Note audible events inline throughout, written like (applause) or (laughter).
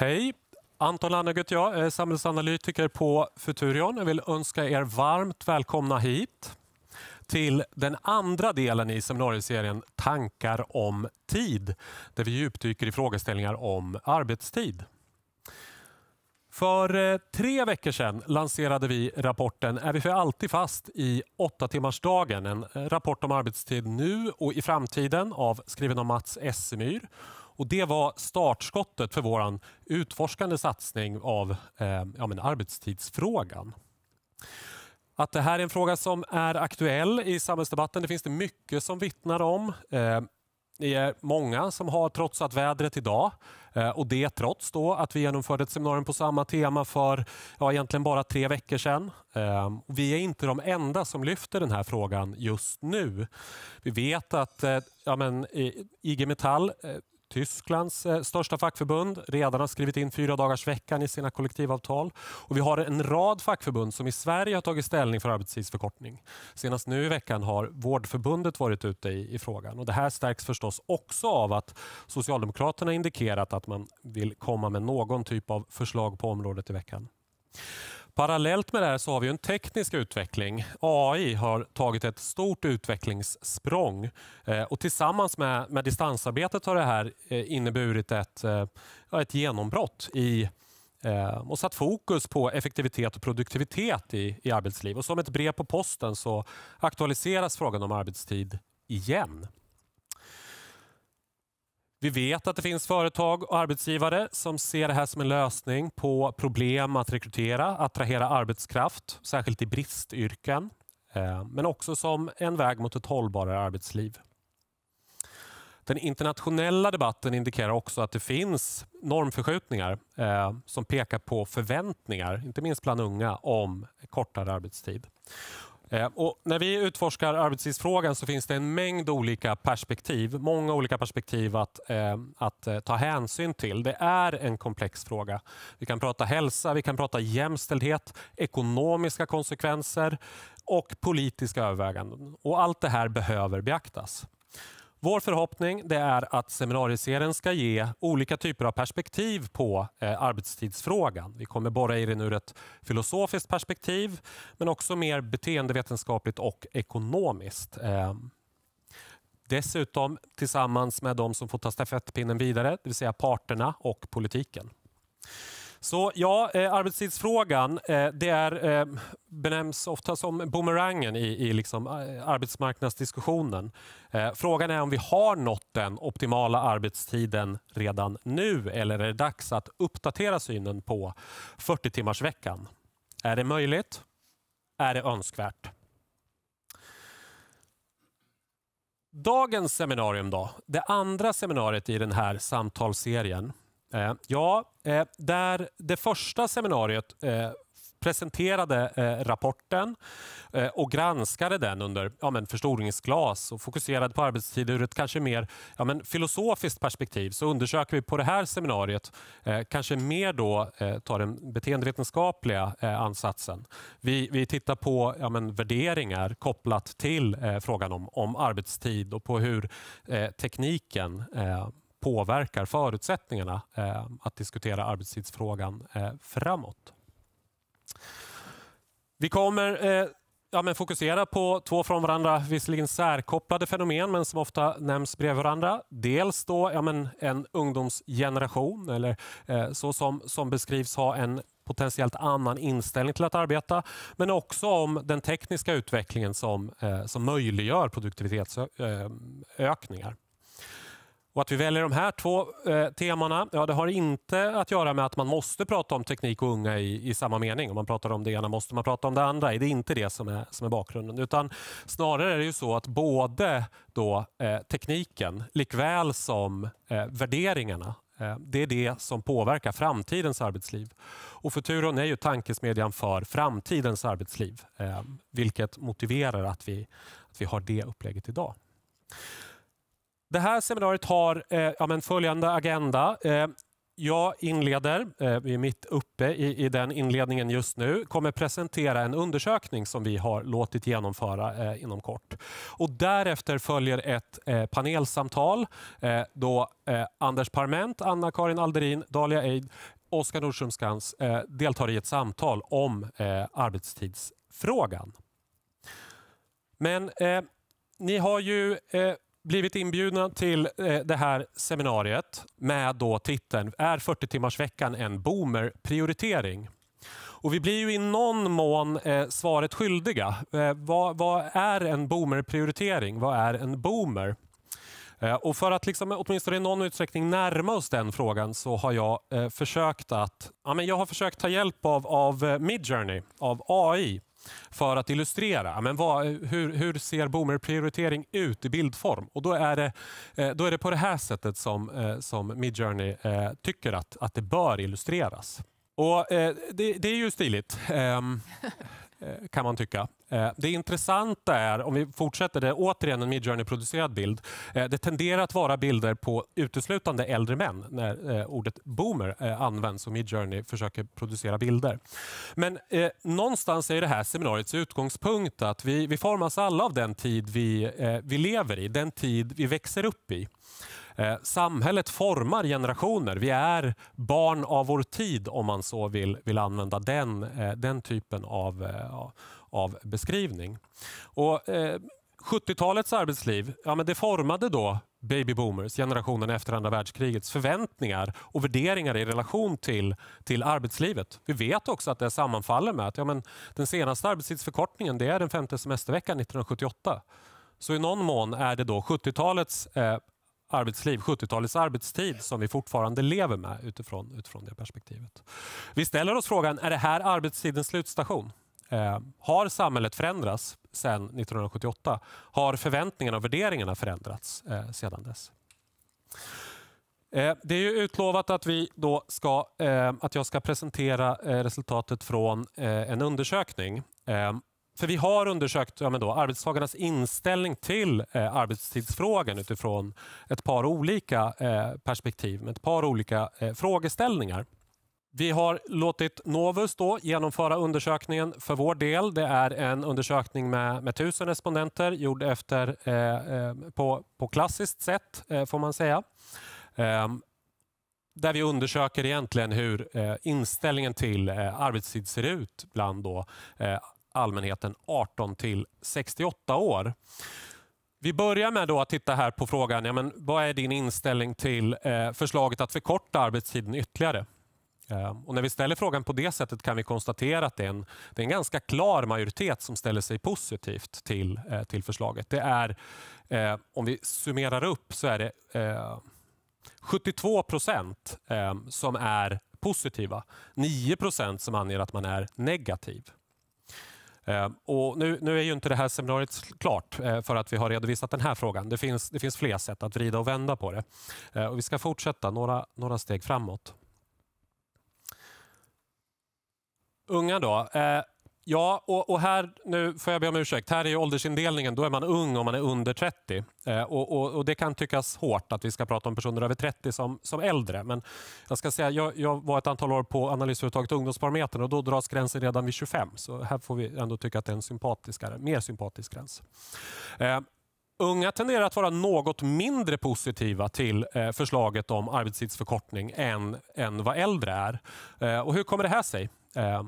Hej! Anton Lannegut jag är samhällsanalytiker på Futurion. Jag vill önska er varmt välkomna hit till den andra delen i seminarieserien Tankar om tid där vi djupdyker i frågeställningar om arbetstid. För eh, tre veckor sedan lanserade vi rapporten Är vi för alltid fast i åtta timmars dagen? En eh, rapport om arbetstid nu och i framtiden av skriven av Mats Essemyr och Det var startskottet för vår utforskande satsning av eh, ja, men arbetstidsfrågan. Att det här är en fråga som är aktuell i samhällsdebatten det finns det mycket som vittnar om. Eh, ni är många som har trotsat vädret idag. Eh, och det trots då att vi genomförde ett seminarium på samma tema för ja, egentligen bara tre veckor sedan. Eh, vi är inte de enda som lyfter den här frågan just nu. Vi vet att eh, ja, men, IG Metall Tysklands eh, största fackförbund redan har skrivit in fyra dagars veckan i sina kollektivavtal. Och vi har en rad fackförbund som i Sverige har tagit ställning för arbetstidsförkortning. Senast nu i veckan har Vårdförbundet varit ute i, i frågan. Och det här stärks förstås också av att Socialdemokraterna indikerat att man vill komma med någon typ av förslag på området i veckan. Parallellt med det här så har vi en teknisk utveckling. AI har tagit ett stort utvecklingssprång eh, och tillsammans med, med distansarbetet har det här eh, inneburit ett, eh, ett genombrott i och satt fokus på effektivitet och produktivitet i, i arbetsliv. Och som ett brev på posten så aktualiseras frågan om arbetstid igen. Vi vet att det finns företag och arbetsgivare som ser det här som en lösning på problem att rekrytera, attrahera arbetskraft, särskilt i bristyrken, eh, men också som en väg mot ett hållbarare arbetsliv. Den internationella debatten indikerar också att det finns normförskjutningar eh, som pekar på förväntningar, inte minst bland unga, om kortare arbetstid. Eh, och när vi utforskar arbetstidsfrågan så finns det en mängd olika perspektiv, många olika perspektiv att, eh, att eh, ta hänsyn till. Det är en komplex fråga. Vi kan prata hälsa, vi kan prata jämställdhet, ekonomiska konsekvenser och politiska överväganden. Och allt det här behöver beaktas. Vår förhoppning det är att seminarieserien ska ge olika typer av perspektiv på eh, arbetstidsfrågan. Vi kommer borra i den ur ett filosofiskt perspektiv men också mer beteendevetenskapligt och ekonomiskt. Eh, dessutom tillsammans med de som får ta stafettpinnen vidare, det vill säga parterna och politiken. Så ja, eh, arbetstidsfrågan eh, det är, eh, benämns ofta som bumerangen i, i liksom, eh, arbetsmarknadsdiskussionen. Eh, frågan är om vi har nått den optimala arbetstiden redan nu eller är det dags att uppdatera synen på 40-timmarsveckan? Är det möjligt? Är det önskvärt? Dagens seminarium då, det andra seminariet i den här samtalsserien Eh, ja, eh, där det första seminariet eh, presenterade eh, rapporten eh, och granskade den under ja, men förstoringsglas och fokuserade på arbetstid ur ett kanske mer ja, men filosofiskt perspektiv så undersöker vi på det här seminariet eh, kanske mer då tar den beteendevetenskapliga ansatsen. Vi, vi tittar på ja, men värderingar kopplat till frågan om, om arbetstid och på hur tekniken påverkar förutsättningarna eh, att diskutera arbetstidsfrågan eh, framåt. Vi kommer eh, ja, men fokusera på två från varandra visserligen särkopplade fenomen men som ofta nämns bredvid varandra. Dels då, ja, men en ungdomsgeneration eller eh, så som, som beskrivs ha en potentiellt annan inställning till att arbeta men också om den tekniska utvecklingen som, eh, som möjliggör produktivitetsökningar. Eh, och att vi väljer de här två eh, temana, ja, det har inte att göra med att man måste prata om teknik och unga i, i samma mening. Om man pratar om det ena måste man prata om det andra. Det är inte det som är, som är bakgrunden. Utan snarare är det ju så att både då, eh, tekniken likväl som eh, värderingarna eh, det är det som påverkar framtidens arbetsliv. Och Futuron är ju tankesmedjan för framtidens arbetsliv, eh, vilket motiverar att vi, att vi har det upplägget idag. Det här seminariet har eh, ja, följande agenda. Eh, jag inleder, eh, vi är mitt uppe i, i den inledningen just nu, kommer presentera en undersökning som vi har låtit genomföra eh, inom kort. Och därefter följer ett eh, panelsamtal eh, då eh, Anders Parment, Anna-Karin Alderin, Dalia Eid, Oskar Nordström Skans eh, deltar i ett samtal om arbetstidsfrågan. Men ni har ju blivit inbjudna till eh, det här seminariet med då titeln Är 40-timmarsveckan en boomer-prioritering? Och vi blir ju i någon mån eh, svaret skyldiga. Eh, vad, vad, är en boomer-prioritering? Vad är en boomer? och för att liksom, åtminstone i någon utsträckning närma oss den frågan så har jag försökt att... Ja, men jag har försökt ta hjälp av, av Midjourney, av AI för att illustrera men vad, hur, hur ser boomerprioritering ut i bildform. Och då, är det, eh, då är det på det här sättet som, eh, som Midjourney eh, tycker att, att det bör illustreras. Och, det, det, är ju stiligt. Ehm, Eh, kan man tycka. Eh, det intressanta är, om vi fortsätter, det är återigen en Midjourney-producerad bild. Eh, det tenderar att vara bilder på uteslutande äldre män när ordet boomer används och Midjourney försöker producera bilder. Men eh, någonstans är det här seminariets utgångspunkt att vi, vi formas alla av den tid vi, eh, vi lever i, den tid vi växer upp i. Eh, samhället formar generationer. Vi är barn av vår tid om man så vill, vill använda den, eh, den typen av, eh, av beskrivning. Och, 70-talets eh, arbetsliv ja, men det formade då baby boomers, generationen efter andra världskrigets förväntningar och värderingar i relation till, till arbetslivet. Vi vet också att det sammanfaller med att ja, men den senaste arbetstidsförkortningen det är den femte semesterveckan 1978. Så i någon mån är det då 70-talets eh, arbetsliv, 70-talets arbetstid som vi fortfarande lever med utifrån, utifrån det perspektivet. Vi ställer oss frågan, är det här arbetstidens slutstation? Eh, har samhället förändrats sedan 1978? Har förväntningarna och värderingarna förändrats eh, sedan dess? Eh, det är utlovat att, vi då ska, eh, att jag ska presentera eh, resultatet från eh, en undersökning för vi har undersökt ja, då, arbetstagarnas inställning till eh, arbetstidsfrågan utifrån ett par olika eh, perspektiv, med ett par olika eh, frågeställningar. Vi har låtit Novus då genomföra undersökningen för vår del. Det är en undersökning med, med tusen respondenter gjord efter, eh, eh på, på klassiskt sätt, eh, får man säga ehm, där vi undersöker egentligen hur eh, inställningen till eh, arbetstid ser ut bland då, eh, allmänheten 18 till 68 år. Vi börjar med då att titta här på frågan, ja, men vad är din inställning till eh, förslaget att förkorta arbetstiden ytterligare? Eh, och när vi ställer frågan på det sättet kan vi konstatera att det är en, det är en ganska klar majoritet som ställer sig positivt till, eh, till förslaget. Det är, eh, om vi summerar upp så är det 72 eh, procent eh, som är positiva, 9 procent som anger att man är negativ. Ehm, och nu, nu, är ju inte det här seminariet klart eh, för att vi har redovisat den här frågan. Det finns, det finns fler sätt att vrida och vända på det. Ehm, och vi ska fortsätta några, några steg framåt. Unga då. Eh, Ja, och, och, här, nu får jag be om ursäkt, här är åldersindelningen, då är man ung om man är under 30. Eh, och, och, och, Det kan tyckas hårt att vi ska prata om personer över 30 som, som äldre. Men jag ska säga, jag, jag var ett antal år på analysföretaget Ungdomsbarometern och då dras gränsen redan vid 25. Så här får vi ändå tycka att det är en sympatiskare, mer sympatisk gräns. Eh, Unga tenderar att vara något mindre positiva till eh, förslaget om arbetstidsförkortning än, än vad äldre är. Eh, och hur kommer det här sig? Eh,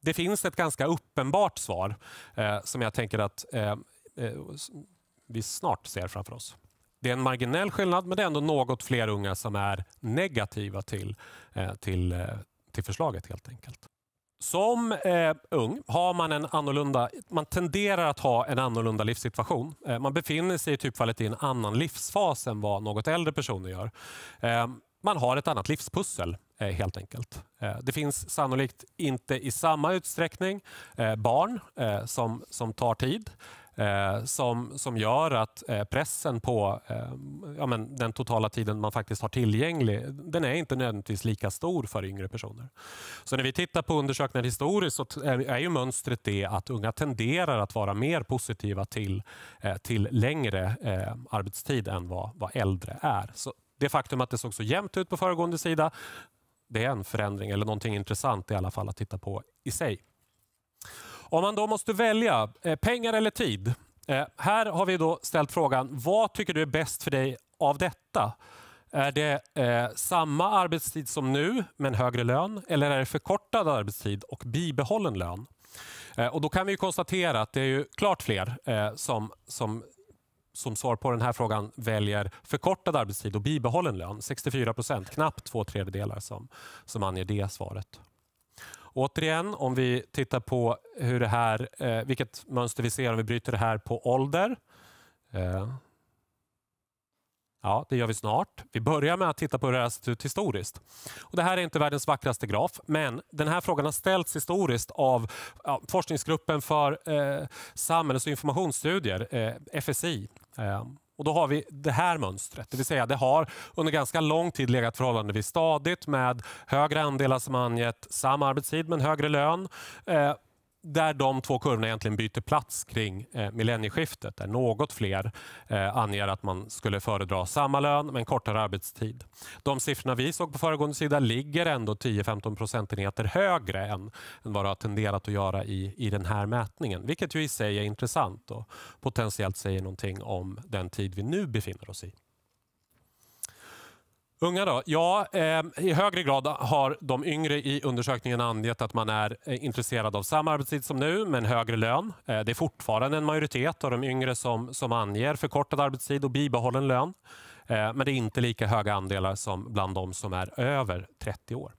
det finns ett ganska uppenbart svar eh, som jag tänker att eh, eh vi snart ser framför oss. Det är en marginell skillnad men det är ändå något fler unga som är negativa till, eh, till, eh, till förslaget helt enkelt. Som eh, ung har man en annorlunda, man tenderar att ha en annorlunda livssituation. Eh, man befinner sig i typfallet i en annan livsfas än vad något äldre personer gör. Eh, man har ett annat livspussel Eh, helt enkelt. Eh, det finns sannolikt inte i samma utsträckning eh, barn som, som tar tid som, som gör att pressen på ja, men den totala tiden man faktiskt har tillgänglig, den är inte nödvändigtvis lika stor för yngre personer. Så när vi tittar på undersökningar historiskt så är ju mönstret det att unga tenderar att vara mer positiva till, till längre arbetstid än vad, vad äldre är. Så det faktum att det såg så jämnt ut på föregående sida det är en förändring eller någonting intressant i alla fall att titta på i sig. Om man då måste välja eh, pengar eller tid. Eh, här har vi då ställt frågan, vad tycker du är bäst för dig av detta? Är det eh, samma arbetstid som nu, men högre lön? Eller är det förkortad arbetstid och bibehållen lön? Eh, och då kan vi konstatera att det är ju klart fler eh, som, som som svar på den här frågan väljer förkortad arbetstid och bibehållen lön. 64 procent, knappt två tredjedelar som, som anger det svaret. återigen, om vi tittar på hur det här, eh, vilket mönster vi ser om vi bryter det här på ålder. Eh, Ja, det gör vi snart. Vi börjar med att titta på hur det här sett ut historiskt. Och det här är inte världens vackraste graf, men den här frågan har ställts historiskt av ja, forskningsgruppen för eh, samhälls och informationsstudier, eh, FSI. Eh, och då har vi det här mönstret, det vill säga det har under ganska lång tid legat förhållandevis stadigt med högre andelar som angett samma arbetstid men högre lön. Eh, där de två kurvorna egentligen byter plats kring eh, millennieskiftet, där något fler eh, anger att man skulle föredra samma lön men kortare arbetstid. De siffrorna vi såg på föregående sida ligger ändå 10-15 procentenheter högre än, än vad det har tenderat att göra i, i den här mätningen, vilket ju i sig är intressant och potentiellt säger någonting om den tid vi nu befinner oss i. Unga då? Ja, eh, i högre grad har de yngre i undersökningen angett att man är eh, intresserad av samma arbetstid som nu, men högre lön. Eh, det är fortfarande en majoritet av de yngre som, som anger förkortad arbetstid och bibehållen lön. Eh, men det är inte lika höga andelar som bland de som är över 30 år.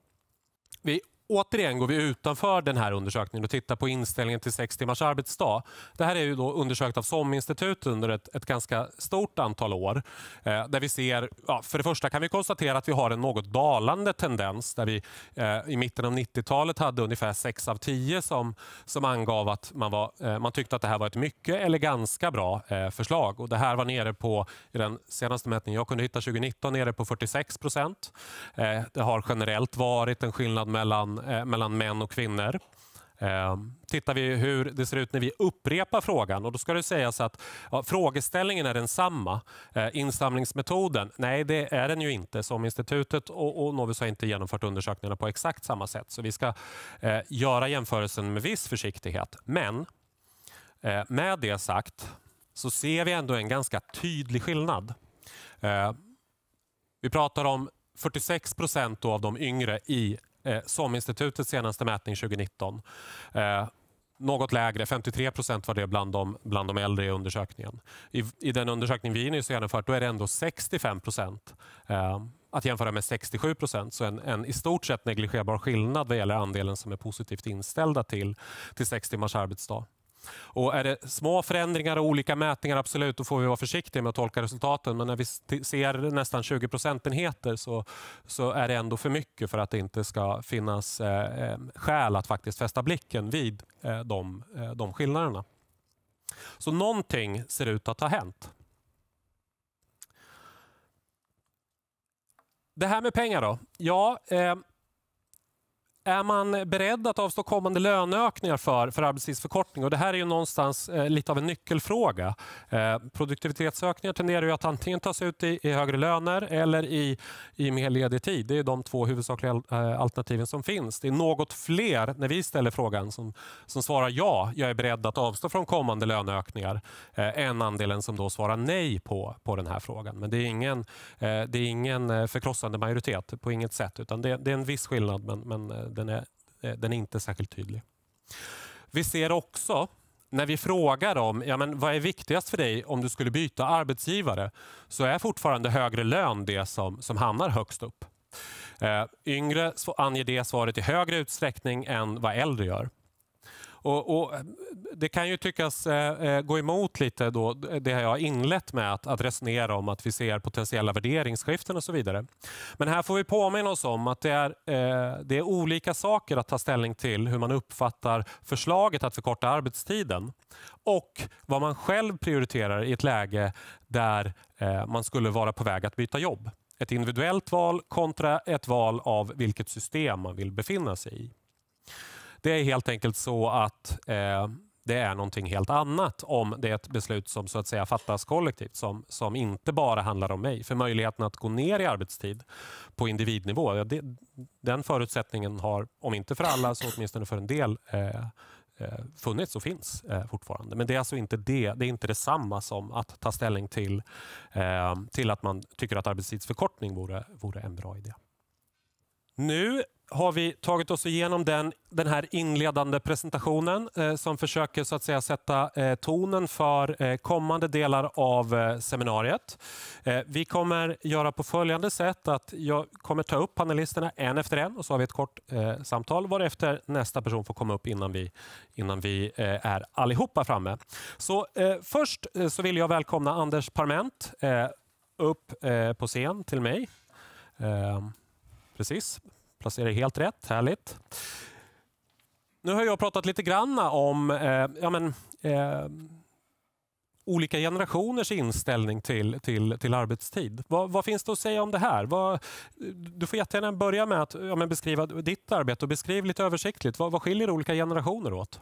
Vi återigen går vi utanför den här undersökningen och tittar på inställningen till sex timmars arbetsdag. Det här är ju då undersökt av som institutet under ett, ett, ganska stort antal år. Eh, där vi ser, ja, för det första kan vi konstatera att vi har en något dalande tendens där vi eh, i mitten av 90-talet hade ungefär 6 av 10 som, som angav att man, var, eh, man tyckte att det här var ett mycket eller ganska bra eh, förslag. Och det här var nere på, i den senaste mätningen jag kunde hitta 2019, nere på 46 procent. Eh, det har generellt varit en skillnad mellan mellan, eh, mellan män och kvinnor. Eh, tittar vi hur det ser ut när vi upprepar frågan och då ska det sägas att ja, frågeställningen är densamma. Eh, insamlingsmetoden, nej det är den ju inte som institutet och, och Novus har inte genomfört undersökningarna på exakt samma sätt. Så vi ska eh, göra jämförelsen med viss försiktighet. Men eh, med det sagt så ser vi ändå en ganska tydlig skillnad. Eh, vi pratar om 46 procent av de yngre i Eh, SOM-institutets senaste mätning 2019. Eh, något lägre, 53 procent var det bland de, bland de äldre i undersökningen. I, I den undersökning vi nyss genomfört då är det ändå 65 procent. Eh, att jämföra med 67 procent, så en, en, i stort sett negligerbar skillnad vad gäller andelen som är positivt inställda till, till sex timmars arbetsdag. Och är det små förändringar och olika mätningar, absolut, då får vi vara försiktiga med att tolka resultaten. Men när vi ser nästan 20 procentenheter så, så är det ändå för mycket för att det inte ska finnas eh, eh, skäl att faktiskt fästa blicken vid eh, de, eh, de skillnaderna. Så någonting ser ut att ha hänt. Det här med pengar då? Ja, eh, är man beredd att avstå kommande löneökningar för, för arbetstidsförkortning? Och det här är ju någonstans eh, lite av en nyckelfråga. Eh, produktivitetsökningar tenderar ju att antingen tas ut i, i högre löner eller i, i mer ledig tid. Det är de två huvudsakliga eh, alternativen som finns. Det är något fler, när vi ställer frågan, som, som svarar ja, jag är beredd att avstå från kommande löneökningar, eh, än andelen som då svarar nej på, på den här frågan. Men det är ingen, eh, det är ingen eh, förkrossande majoritet på inget sätt, utan det, det är en viss skillnad. men, men eh, den är, eh, den är inte särskilt tydlig. Vi ser också när vi frågar dem ja, men vad är viktigast för dig om du skulle byta arbetsgivare så är fortfarande högre lön det som, som hamnar högst upp. Eh, yngre anger det svaret i högre utsträckning än vad äldre gör. Och, och, eh, det kan ju tyckas eh, eh, gå emot lite då det jag har inlett med att, att resonera om att vi ser potentiella värderingsskiften och så vidare. Men här får vi påminna oss om att det är, eh, det är olika saker att ta ställning till hur man uppfattar förslaget att förkorta arbetstiden och vad man själv prioriterar i ett läge där eh, man skulle vara på väg att byta jobb. Ett individuellt val kontra ett val av vilket system man vill befinna sig i. Det är helt enkelt så att eh, det är någonting helt annat om det är ett beslut som så att säga fattas kollektivt som, som inte bara handlar om mig. För möjligheten att gå ner i arbetstid på individnivå, ja, det, den förutsättningen har, om inte för alla så åtminstone för en del, eh, eh funnits och finns eh, fortfarande. Men det är alltså inte det, det är inte detsamma som att ta ställning till, eh, till att man tycker att arbetstidsförkortning vore, vore en bra idé. Nu har vi tagit oss igenom den, den här inledande presentationen eh, som försöker så att säga, sätta eh, tonen för eh, kommande delar av eh, seminariet. Eh, vi kommer göra på följande sätt att jag kommer ta upp panelisterna en efter en och så har vi ett kort eh, samtal varefter nästa person får komma upp innan vi, innan vi är allihopa framme. Så först så vill jag välkomna Anders Parment upp på scen till mig. Precis, placerar helt rätt. Härligt. Nu har jag pratat lite grann om eh, ja, men, eh, olika generationers inställning till, till, till arbetstid. Vad, vad, finns det att säga om det här? Vad, du får jättegärna börja med att ja, beskriva ditt arbete och beskriv lite översiktligt. Vad, vad skiljer olika generationer åt?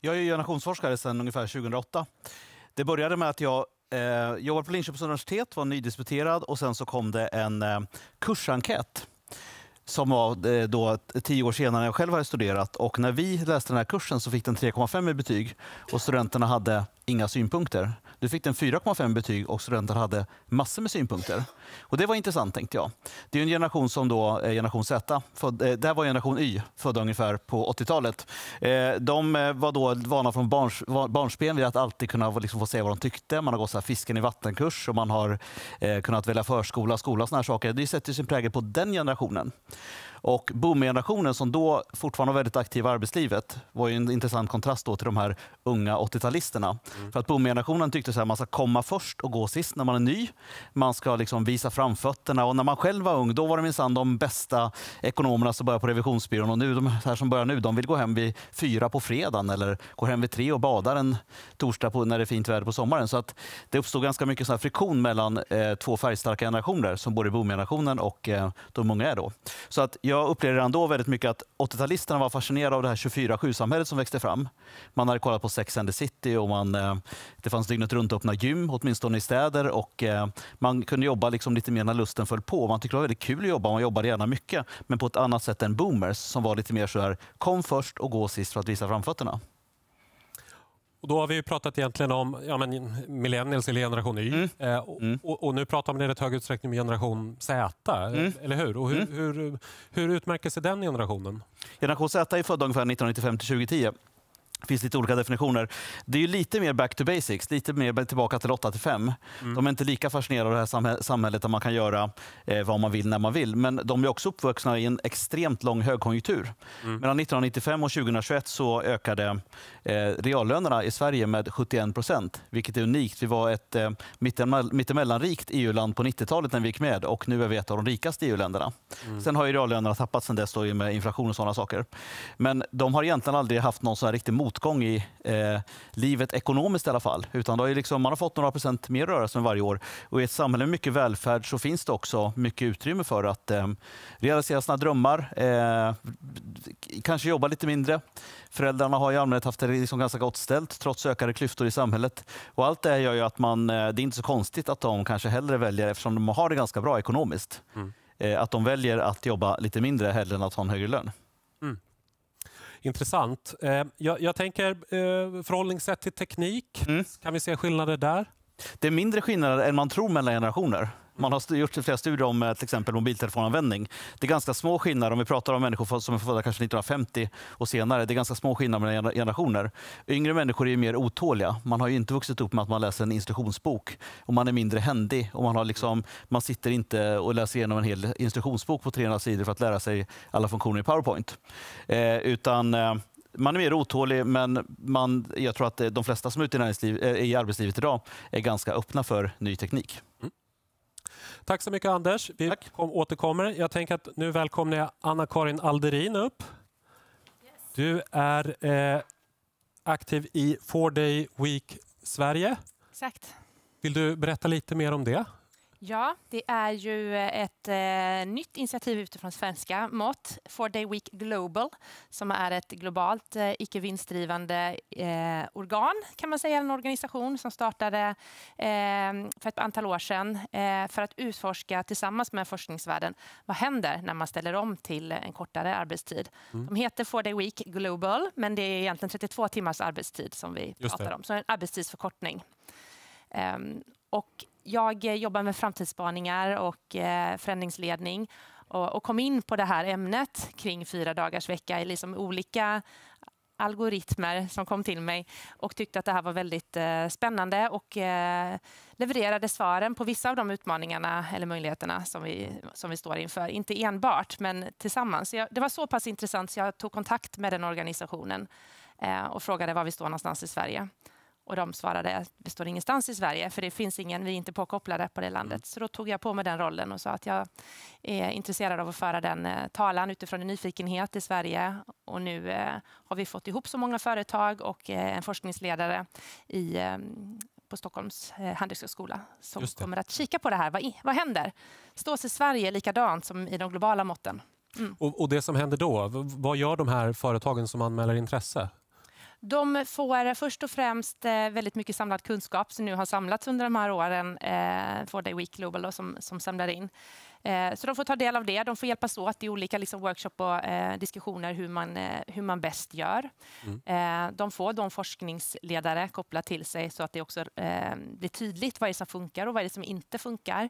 Jag är generationsforskare sedan ungefär 2008. Det började med att jag eh, jobbade på Linköpings universitet, var nydisputerad och sen så kom det en eh, kursenkät som var eh, då tio år senare när jag själv hade studerat. Och när vi läste den här kursen så fick den 3,5 i betyg och studenterna hade inga synpunkter. Du fick den 4,5 betyg och studenter hade massor med synpunkter. Och det var intressant tänkte jag. Det är en generation som då, eh, generation Z, född, eh, där var generation Y, födda ungefär på 80-talet. Eh, de eh, var då vana från barns, barnsben vid att alltid kunna liksom få säga vad de tyckte. Man har gått så här fisken i vattenkurs och man har kunnat välja förskola, skola och såna här saker. Det sätter sin prägel på den generationen. Och boomgenerationen som då fortfarande var väldigt aktiv i arbetslivet var ju en intressant kontrast då till de här unga 80-talisterna. Mm. För att boomgenerationen tyckte så man ska komma först och gå sist när man är ny. Man ska liksom visa framfötterna och när man själv var ung då var det minsann de bästa ekonomerna som började på revisionsbyrån och nu de här som börjar nu de vill gå hem vid fyra på fredagen eller går hem vid tre och badar en torsdag på, när det är fint väder på sommaren. Så att det uppstod ganska mycket så friktion mellan eh, två färgstarka generationer som både boomgenerationen och eh, de unga är då. Så att jag upplevde redan då väldigt mycket att 80-talisterna var fascinerade av det här 24-7-samhället som växte fram. Man hade kollat på Sex and the City och man, eh, det fanns dygnet runt öppna gym, åtminstone i städer. Och eh, man kunde jobba liksom lite mer när lusten föll på. Man tyckte det var väldigt kul att jobba, man jobbade gärna mycket. Men på ett annat sätt än boomers som var lite mer så här, kom först och gå sist för att visa framfötterna. Och då har vi pratat egentligen om ja, men millennials eller generation Y. Mm. Eh, och, mm. och, och, nu pratar man i rätt hög utsträckning om generation Z, eh, mm. eller hur? Och hur, mm. hur, hur utmärker sig den generationen? Generation Z är född ungefär 1995 till 2010. Det finns lite olika definitioner. Det är ju lite mer back to basics, lite mer tillbaka till 8 till 5. Mm. De är inte lika fascinerade av det här samhället där man kan göra eh, vad man vill när man vill. Men de är också uppvuxna i en extremt lång högkonjunktur. Mm. Mellan 1995 och 2021 så ökade eh, reallönerna i Sverige med 71 procent, vilket är unikt. Vi var ett eh, mittemellanrikt EU-land på 90-talet när vi gick med och nu är vi ett av de rikaste EU-länderna. Mm. Sen har ju reallönerna tappat sen dess då, med inflation och sådana saker. Men de har egentligen aldrig haft någon sån här riktig mot motgång i eh, livet ekonomiskt i alla fall. Utan det har liksom, man har fått några procent mer rörelse varje år. Och I ett samhälle med mycket välfärd så finns det också mycket utrymme för att eh, realisera sina drömmar, eh, kanske jobba lite mindre. Föräldrarna har i allmänhet haft det liksom ganska gott ställt trots ökade klyftor i samhället. Och allt det här gör ju att man, eh, det är inte så konstigt att de kanske hellre väljer, eftersom de har det ganska bra ekonomiskt, mm. Eh, att de väljer att jobba lite mindre hellre än att ha en högre lön. Intressant. Eh, jag, jag tänker eh, förhållningssätt till teknik. Mm. Kan vi se skillnader där? Det är mindre skillnader än man tror mellan generationer. Man har gjort flera studier om eh, till exempel mobiltelefonanvändning. Det är ganska små skillnader om vi pratar om människor som är födda kanske 1950 och senare. Det är ganska små skillnader mellan generationer. Yngre människor är mer otåliga. Man har inte vuxit upp med att man läser en instruktionsbok och man är mindre händig och man, har liksom, man sitter inte och läser igenom en hel instruktionsbok på 300 sidor för att lära sig alla funktioner i Powerpoint. Eh, utan eh, man är mer otålig, men man, jag tror att eh, de flesta som är ute i, eh, i arbetslivet idag är ganska öppna för ny teknik. Mm. Tack så mycket Anders. Vi Tack. återkommer. Jag tänker att nu välkomnar jag Anna-Karin Alderin upp. Yes. Du är eh, aktiv i Four Day Week Sverige. Exakt. Vill du berätta lite mer om det? Ja, det är ju ett eh, nytt initiativ utifrån svenska mått, Four Day Week Global, som är ett globalt eh, icke vinstdrivande eh, organ, kan man säga, en organisation som startade eh, för ett antal år sedan eh, för att utforska tillsammans med forskningsvärlden vad händer när man ställer om till en kortare arbetstid. Mm. De heter Four Day Week Global, men det är egentligen 32 timmars arbetstid som vi Just pratar det. om, så en arbetstidsförkortning. Ehm, och jag eh, jobbar med framtidsspaningar och eh, förändringsledning och kom in på det här ämnet kring fyra dagars vecka i liksom olika algoritmer som kom till mig och tyckte att det här var väldigt eh, spännande och levererade svaren på vissa av de utmaningarna eller möjligheterna som vi, som vi står inför. Inte enbart, men tillsammans. det var så pass intressant så jag tog kontakt med den organisationen och frågade var vi står någonstans i Sverige. Och de svarade, att det står ingenstans i Sverige, för det finns ingen, vi är inte påkopplade på det mm. landet. Så då tog jag på mig den rollen och sa att jag är intresserad av att föra den eh, talan utifrån en nyfikenhet i Sverige. Och nu eh, har vi fått ihop så många företag och eh, en forskningsledare i ehm, på Stockholms handelshögskola som kommer att kika på det här. Vad, vad händer? Står sig Sverige likadant som i de globala måtten? Mm. Och, och, det som händer då, vad gör de här företagen som anmäler intresse? De får först och främst eh, väldigt mycket samlad kunskap som nu har samlats under de här åren eh, för Day Week Global då, som, som samlar in. Eh, så de får ta del av det. De får hjälpas åt i olika liksom, workshop och eh, diskussioner hur man, eh, hur man bäst gör. Mm. de får de forskningsledare kopplat till sig så att det också blir tydligt vad det är som funkar och vad det är som inte funkar.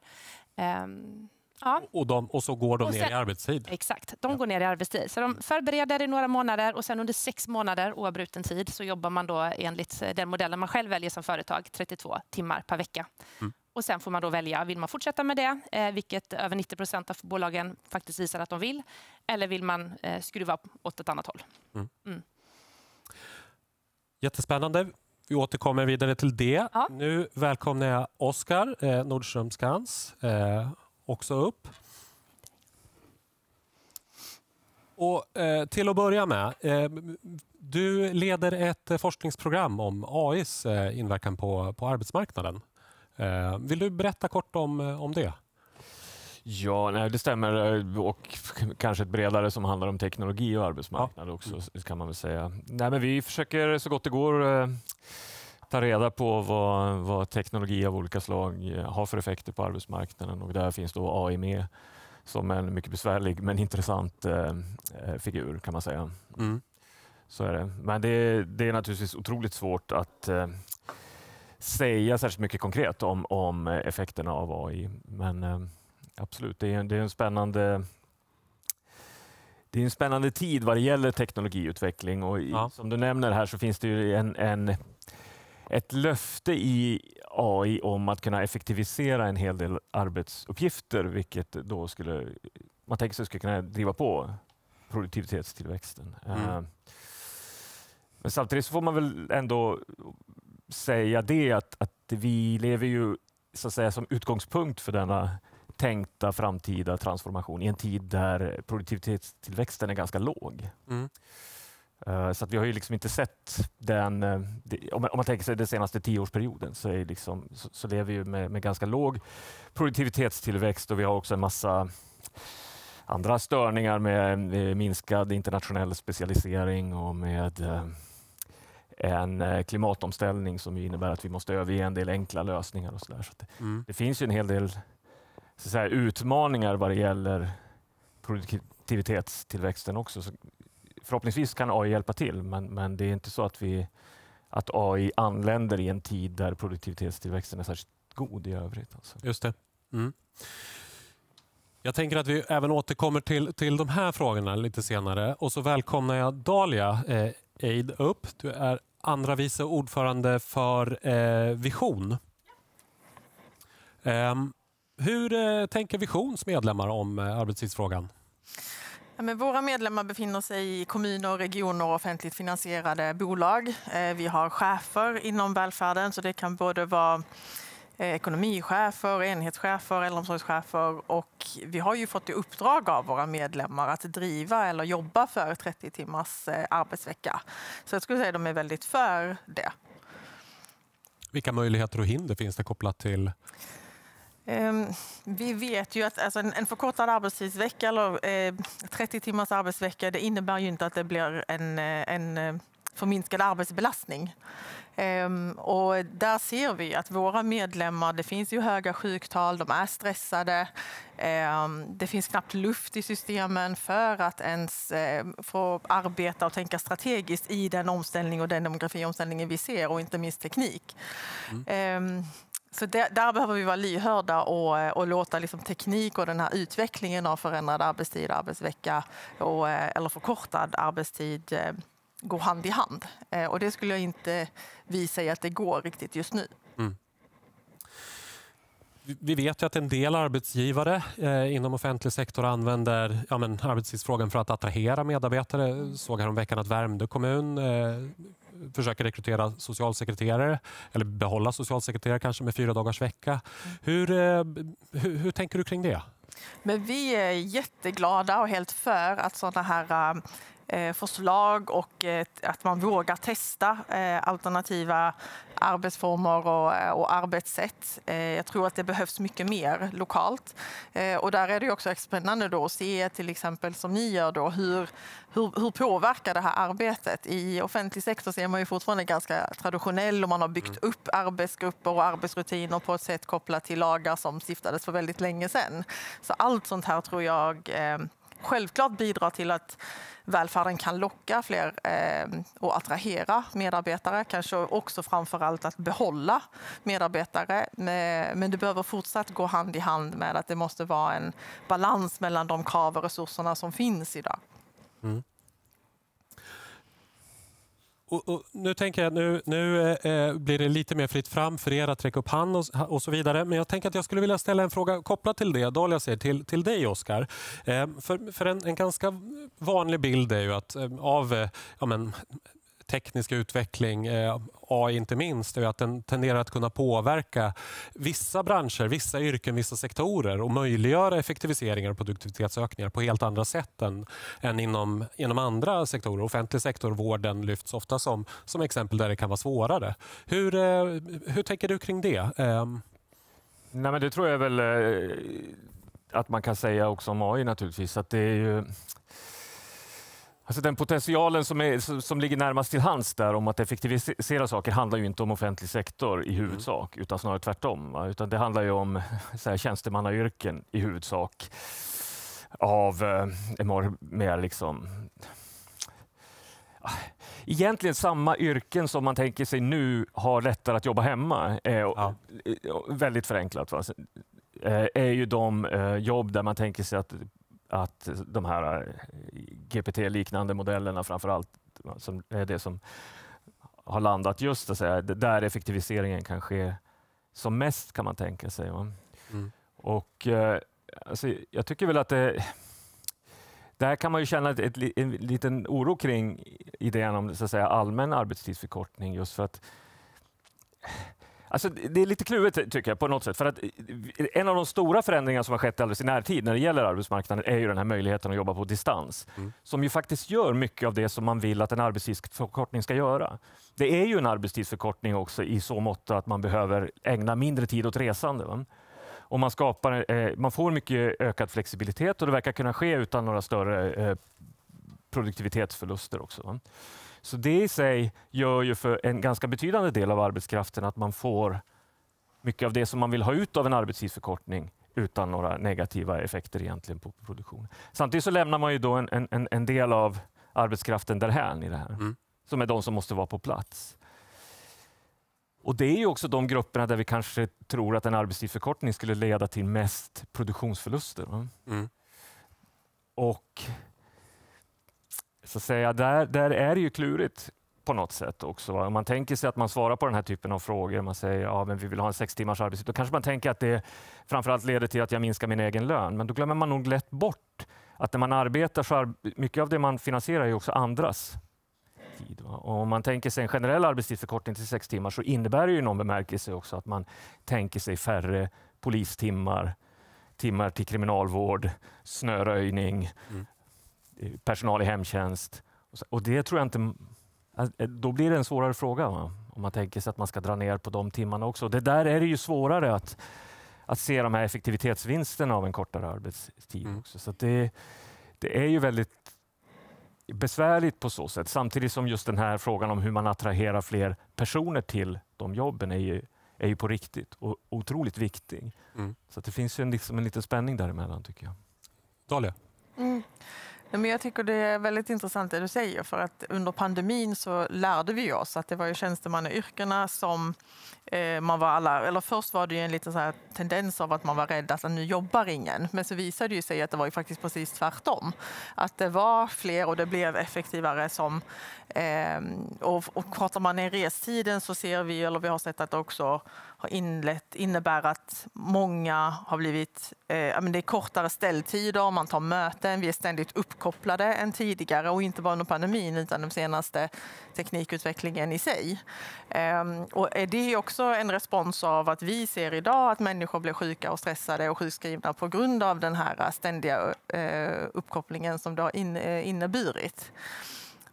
Ehm, Ja. Och, de, och, så går de sen, ner i arbetstid. Exakt, de ja. går ner i arbetstid. Så de förbereder i några månader och sen under sex månader oavbruten tid så jobbar man då enligt eh, den modellen man själv väljer som företag, 32 timmar per vecka. Mm. Och sen får man då välja, vill man fortsätta med det, eh, vilket över 90 procent av bolagen faktiskt visar att de vill, eller vill man eh, skruva åt ett annat håll? Mm. Mm. Jättespännande. Vi återkommer vidare till det. Ja. Nu välkomnar jag Oskar eh, Nordström Skans. Eh, också upp. Och, eh, till att börja med, eh, du leder ett eh, forskningsprogram om AIs eh, inverkan på, på arbetsmarknaden. Eh, vill du berätta kort om, eh, om det? Ja, nej, det stämmer. Och kanske ett bredare som handlar om teknologi och arbetsmarknad ja. också, kan man väl säga. Nej, men vi försöker så gott det går ta reda på vad, vad teknologi av olika slag eh, har för effekter på arbetsmarknaden och där finns då AI med som en mycket besvärlig men intressant eh, eh, figur kan man säga. Mm. Så är det. Men det, det, är naturligtvis otroligt svårt att eh, säga särskilt mycket konkret om, om eh, effekterna av AI. Men eh, absolut, det är, det är en spännande det är en spännande tid vad det gäller teknologiutveckling och i, ja. som du nämner här så finns det ju en, en ett löfte i AI om att kunna effektivisera en hel del arbetsuppgifter, vilket då skulle, man tänker sig skulle kunna driva på produktivitetstillväxten. Mm. Eh, men samtidigt får man väl ändå säga det att, att vi lever ju så att säga, som utgångspunkt för denna tänkta framtida transformation i en tid där produktivitetstillväxten är ganska låg. Mm. Eh, så vi har ju liksom inte sett den, eh, om man tänker sig den senaste tioårsperioden, så, är liksom, så, lever vi med, med, ganska låg produktivitetstillväxt och vi har också en massa andra störningar med minskad internationell specialisering och med eh, en klimatomställning som innebär att vi måste överge en del enkla lösningar. och så, där. så det, mm. det, finns ju en hel del säga, utmaningar vad det gäller produktivitetstillväxten också. Så förhoppningsvis kan AI hjälpa till, men, men det är inte så att, vi, att AI anländer i en tid där produktivitetstillväxten är särskilt god i övrigt. Alltså. Just det. Mm. Jag tänker att vi även återkommer till, till de här frågorna lite senare. Och så välkomnar jag Dalia eh, Eid upp. Du är andra vice ordförande för eh, Vision. Ehm, eh, hur tänker Visions medlemmar om eh, arbetstidsfrågan? Men våra medlemmar befinner sig i kommuner, regioner och offentligt finansierade bolag. Eh, vi har chefer inom välfärden, så det kan både vara eh, ekonomichefer, enhetschefer, äldreomsorgschefer och vi har ju fått i uppdrag av våra medlemmar att driva eller jobba för 30 timmars eh, arbetsvecka. Så jag skulle säga att de är väldigt för det. Vilka möjligheter och hinder finns det kopplat till Ehm, vi vet ju att alltså, en förkortad arbetstidsvecka eller 30 eh, timmars arbetsvecka det innebär ju inte att det blir en, eh, en eh, förminskad arbetsbelastning. Ehm, och där ser vi att våra medlemmar, det finns ju höga sjuktal, de är stressade. Ehm, det finns knappt luft i systemen för att ens få arbeta och tänka strategiskt i den omställning och den demografiomställningen vi ser och inte minst teknik. Mm. Så det, där behöver vi vara lyhörda och, eh, och låta liksom teknik och den här utvecklingen av förändrad arbetstid, arbetsvecka och, eh, eller förkortad arbetstid eh, gå hand i hand. Och det skulle jag inte vi säga att det går riktigt just nu. Mm vi vet ju att en del arbetsgivare eh, inom offentlig sektor använder ja, men, arbetstidsfrågan för att attrahera medarbetare. såg häromveckan att Värmdö kommun eh, försöker rekrytera socialsekreterare eller behålla socialsekreterare kanske med fyra dagars vecka. Hur, eh, hur, hur tänker du kring det? Men vi är jätteglada och helt för att sådana här eh, Eh, förslag och eh, att man vågar testa eh, alternativa arbetsformer och, arbetssätt. jag tror att det behövs mycket mer lokalt. och där är det också spännande då att se till exempel som ni gör då, hur, hur, hur påverkar det här arbetet? I offentlig sektor så är man ju fortfarande ganska traditionell och man har byggt mm. upp arbetsgrupper och arbetsrutiner på ett sätt kopplat till lagar som stiftades för väldigt länge sedan. Så allt sånt här tror jag självklart bidra till att välfärden kan locka fler eh, och attrahera medarbetare. Kanske också framför allt att behålla medarbetare. Men det behöver fortsatt gå hand i hand med att det måste vara en balans mellan de krav och resurserna som finns idag. Mm. Och, och, nu tänker jag nu, nu eh, eh, blir det lite mer fritt fram för er att räcka upp hand och, och, så vidare. Men jag tänker att jag skulle vilja ställa en fråga kopplat till det Dahlia säger, till, till dig Oskar. Eh, för, för en, en, ganska vanlig bild är ju att eh, av eh, ja, men, teknisk utveckling, eh, AI inte minst, är att den tenderar att kunna påverka vissa branscher, vissa yrken, vissa sektorer och möjliggöra effektiviseringar och produktivitetsökningar på helt andra sätt än, än inom, inom andra sektorer. Offentlig sektor, vården lyfts ofta som, som exempel där det kan vara svårare. Hur, eh, hur tänker du kring det? Ehm. Nej, men det tror jag väl eh, att man kan säga också om AI naturligtvis. Att det är ju Alltså den potentialen som, är, som ligger närmast till hands där om att effektivisera saker handlar ju inte om offentlig sektor i mm. huvudsak, mm. utan snarare tvärtom. Va? Utan det handlar ju om så här, tjänstemannayrken i huvudsak av eh, mer liksom ah, egentligen samma yrken som man tänker sig nu har lättare att jobba hemma. Eh, ja. Eh, väldigt förenklat. Va? Eh, är ju de eh, jobb där man tänker sig att att de här eh, GPT-liknande modellerna framför allt, som är det som har landat just att säga, där effektiviseringen kan ske som mest kan man tänka sig. Mm. Och, eh, alltså, jag tycker väl att det, där kan man ju känna ett, ett, en liten oro kring idén om så att säga, allmän arbetstidsförkortning just för att Alltså, det är lite klurigt tycker jag på något sätt. För att eh, en av de stora förändringar som har skett alldeles i närtid när det gäller arbetsmarknaden är ju den här möjligheten att jobba på distans. Mm. Som ju faktiskt gör mycket av det som man vill att en arbetstidsförkortning ska göra. Det är ju en arbetstidsförkortning också i så mått att man behöver ägna mindre tid åt resande. Va? Och man, skapar, eh, man får mycket ökad flexibilitet och det verkar kunna ske utan några större eh, produktivitetsförluster också. Va? Så det i sig gör ju för en ganska betydande del av arbetskraften att man får mycket av det som man vill ha ut av en arbetstidsförkortning utan några negativa effekter egentligen på produktionen. Samtidigt så lämnar man ju då en, en, en del av arbetskraften därhän i det här, mm. som är de som måste vara på plats. Och Det är ju också de grupperna där vi kanske tror att en arbetstidsförkortning skulle leda till mest produktionsförluster. Mm. Och så säga, där, där är det ju klurigt på något sätt också. Va? Om man tänker sig att man svarar på den här typen av frågor, man säger ja, men vi vill ha en sex timmars arbetstid. då kanske man tänker att det framförallt leder till att jag minskar min egen lön. Men då glömmer man nog lätt bort att när man arbetar så är mycket av det man finansierar är också andras tid. Va? Och om man tänker sig en generell arbetstidsförkortning till sex timmar så innebär det ju någon bemärkelse också att man tänker sig färre polistimmar, timmar till kriminalvård, snöröjning, mm personal i hemtjänst. Och det tror jag inte... Eh, då blir det en svårare fråga. Va? Om man tänker sig att man ska dra ner på de timmarna också. Det där är det ju svårare att, att se de här effektivitetsvinsterna av en kortare arbetstid. Mm. också. Så det, det är ju väldigt besvärligt på så sätt. Samtidigt som just den här frågan om hur man attraherar fler personer till de jobben är ju, är ju på riktigt och otroligt viktig. Mm. Så det finns ju en, liksom en liten spänning däremellan tycker jag. Dalia? Men jag tycker det är väldigt intressant det du säger för att under pandemin så lärde vi oss att det var ju tjänstemannayrkena som eh, man var alla, eller först var det ju en liten så tendens av att man var rädd att nu jobbar ingen. Men så visade det sig att det var ju faktiskt precis tvärtom. Att det var fler och det blev effektivare som, eh, och, och pratar man i restiden så ser vi, eller vi har sett att också har inlett innebär att många har blivit... Eh, det är kortare ställtider, man tar möten, vi är ständigt uppkopplade än tidigare och inte bara under pandemin utan den senaste teknikutvecklingen i sig. Eh, och det är också en respons av att vi ser idag att människor blir sjuka och stressade och sjukskrivna på grund av den här ständiga eh, uppkopplingen som det har in, eh, inneburit.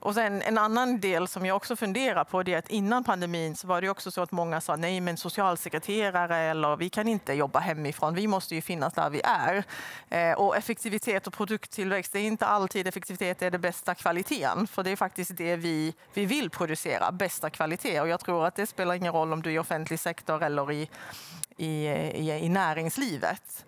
Och sen en annan del som jag också funderar på det är att innan pandemin så var det också så att många sa nej men socialsekreterare eller vi kan inte jobba hemifrån, vi måste ju finnas där vi är. Eh, och effektivitet och produkttillväxt, det är inte alltid effektivitet är det bästa kvaliteten, för det är faktiskt det vi, vi vill producera, bästa kvalitet. Och jag tror att det spelar ingen roll om du är i offentlig sektor eller i, i, i, i näringslivet.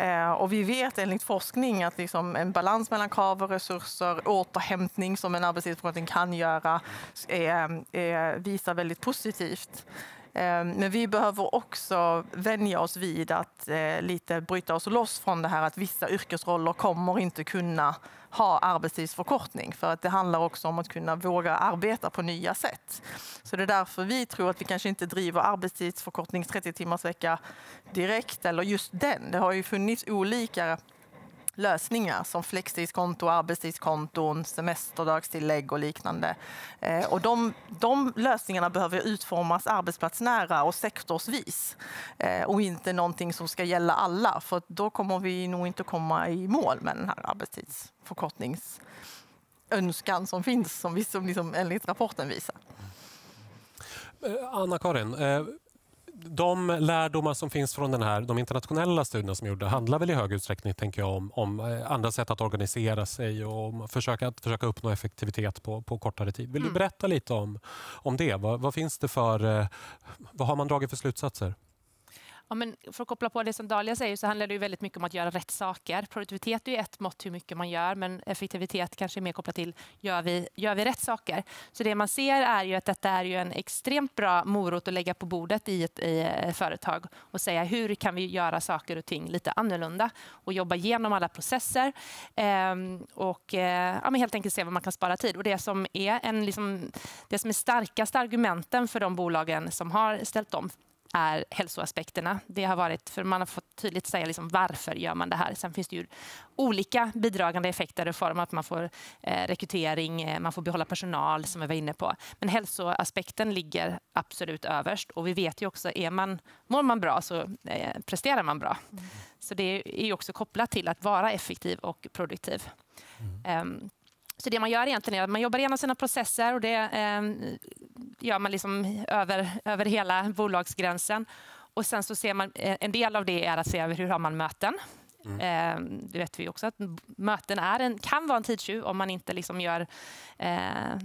Eh, och vi vet enligt forskning att liksom en balans mellan krav och resurser, återhämtning som en arbetstidsförkortning kan göra, är, är, eh, visar väldigt positivt. Ehm, men vi behöver också vänja oss vid att eh, lite bryta oss loss från det här att vissa yrkesroller kommer inte kunna ha arbetstidsförkortning för att det handlar också om att kunna våga arbeta på nya sätt. Så det är därför vi tror att vi kanske inte driver arbetstidsförkortning 30 timmars vecka direkt eller just den. Det har ju funnits olika lösningar som flextidskonto, arbetstidskonton, semesterdagstillägg och liknande. Eh, och de, de, lösningarna behöver utformas arbetsplatsnära och sektorsvis eh, och inte någonting som ska gälla alla för då kommer vi nog inte komma i mål med den här arbetstidsförkortningsönskan som finns som, som liksom enligt rapporten visar. Eh, Anna-Karin, de lärdomar som finns från den här, de internationella studierna som gjordes handlar väl i hög utsträckning tänker jag, om, om eh, andra sätt att organisera sig och om försöka, att försöka uppnå effektivitet på, på kortare tid. Vill mm. du berätta lite om, om det? Vad, vad, finns det för, eh, vad har man dragit för slutsatser? Ja, men för att koppla på det som Dalia säger så handlar det ju väldigt mycket om att göra rätt saker. Produktivitet är ju ett mått hur mycket man gör, men effektivitet kanske är mer kopplat till gör vi, gör vi rätt saker? Så det man ser är ju att detta är ju en extremt bra morot att lägga på bordet i ett, i ett eh, företag och säga hur kan vi göra saker och ting lite annorlunda och jobba igenom alla processer eh, och eh, ja, men helt enkelt se vad man kan spara tid. Och det som är en, liksom, det som är starkaste argumenten för de bolagen som har ställt om är hälsoaspekterna. Det har varit, för man har fått tydligt säga liksom varför gör man det här. Sen finns det ju olika bidragande effekter i form av att man får eh, rekrytering, eh, man får behålla personal som vi var inne på. Men hälsoaspekten ligger absolut överst och vi vet ju också är man, mår man bra så eh, presterar man bra. Mm. Så det är ju också kopplat till att vara effektiv och produktiv. Mm. Um, så det man gör egentligen är att man jobbar igenom sina processer och det eh, gör man liksom över, över hela bolagsgränsen. Och sen så ser man, eh, en del av det är att se över hur har man möten. Mm. Eh, det vet vi också att möten är en, kan vara en tidstjuv om man inte liksom gör, eh,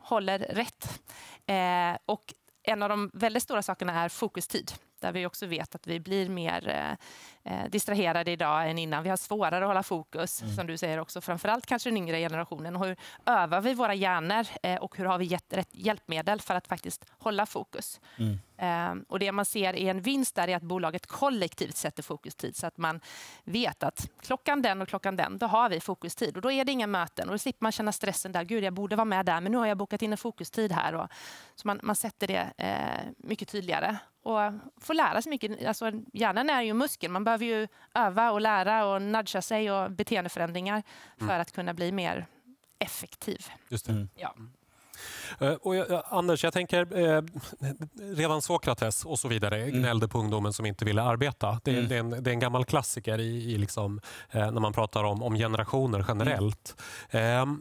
håller rätt. Eh, och en av de väldigt stora sakerna är fokustid där vi också vet att vi blir mer eh, eh, distraherade idag än innan. Vi har svårare att hålla fokus, mm. som du säger också, framförallt kanske den yngre generationen. Hur övar vi våra hjärnor eh, och hur har vi gett rätt hjälpmedel för att faktiskt hålla fokus? Mm. Ehm, och det man ser är en vinst där är att bolaget kollektivt sätter fokustid så att man vet att klockan den och klockan den, då har vi fokustid och då är det inga möten och då slipper man känna stressen där. Gud, jag borde vara med där, men nu har jag bokat in en fokustid här. Och, så man, man sätter det eh, mycket tydligare och få lära sig mycket. Alltså, hjärnan är ju en muskel. Man behöver ju öva och lära och nudga sig och beteendeförändringar för mm. att kunna bli mer effektiv. Just det. Ja. Eh, och jag, Anders, jag tänker eh, redan Sokrates och så vidare mm. gnällde på ungdomen som inte ville arbeta. Det, mm. det, är, en, det är, en, gammal klassiker i, i liksom, eh, när man pratar om, om generationer generellt. Mm. Eh,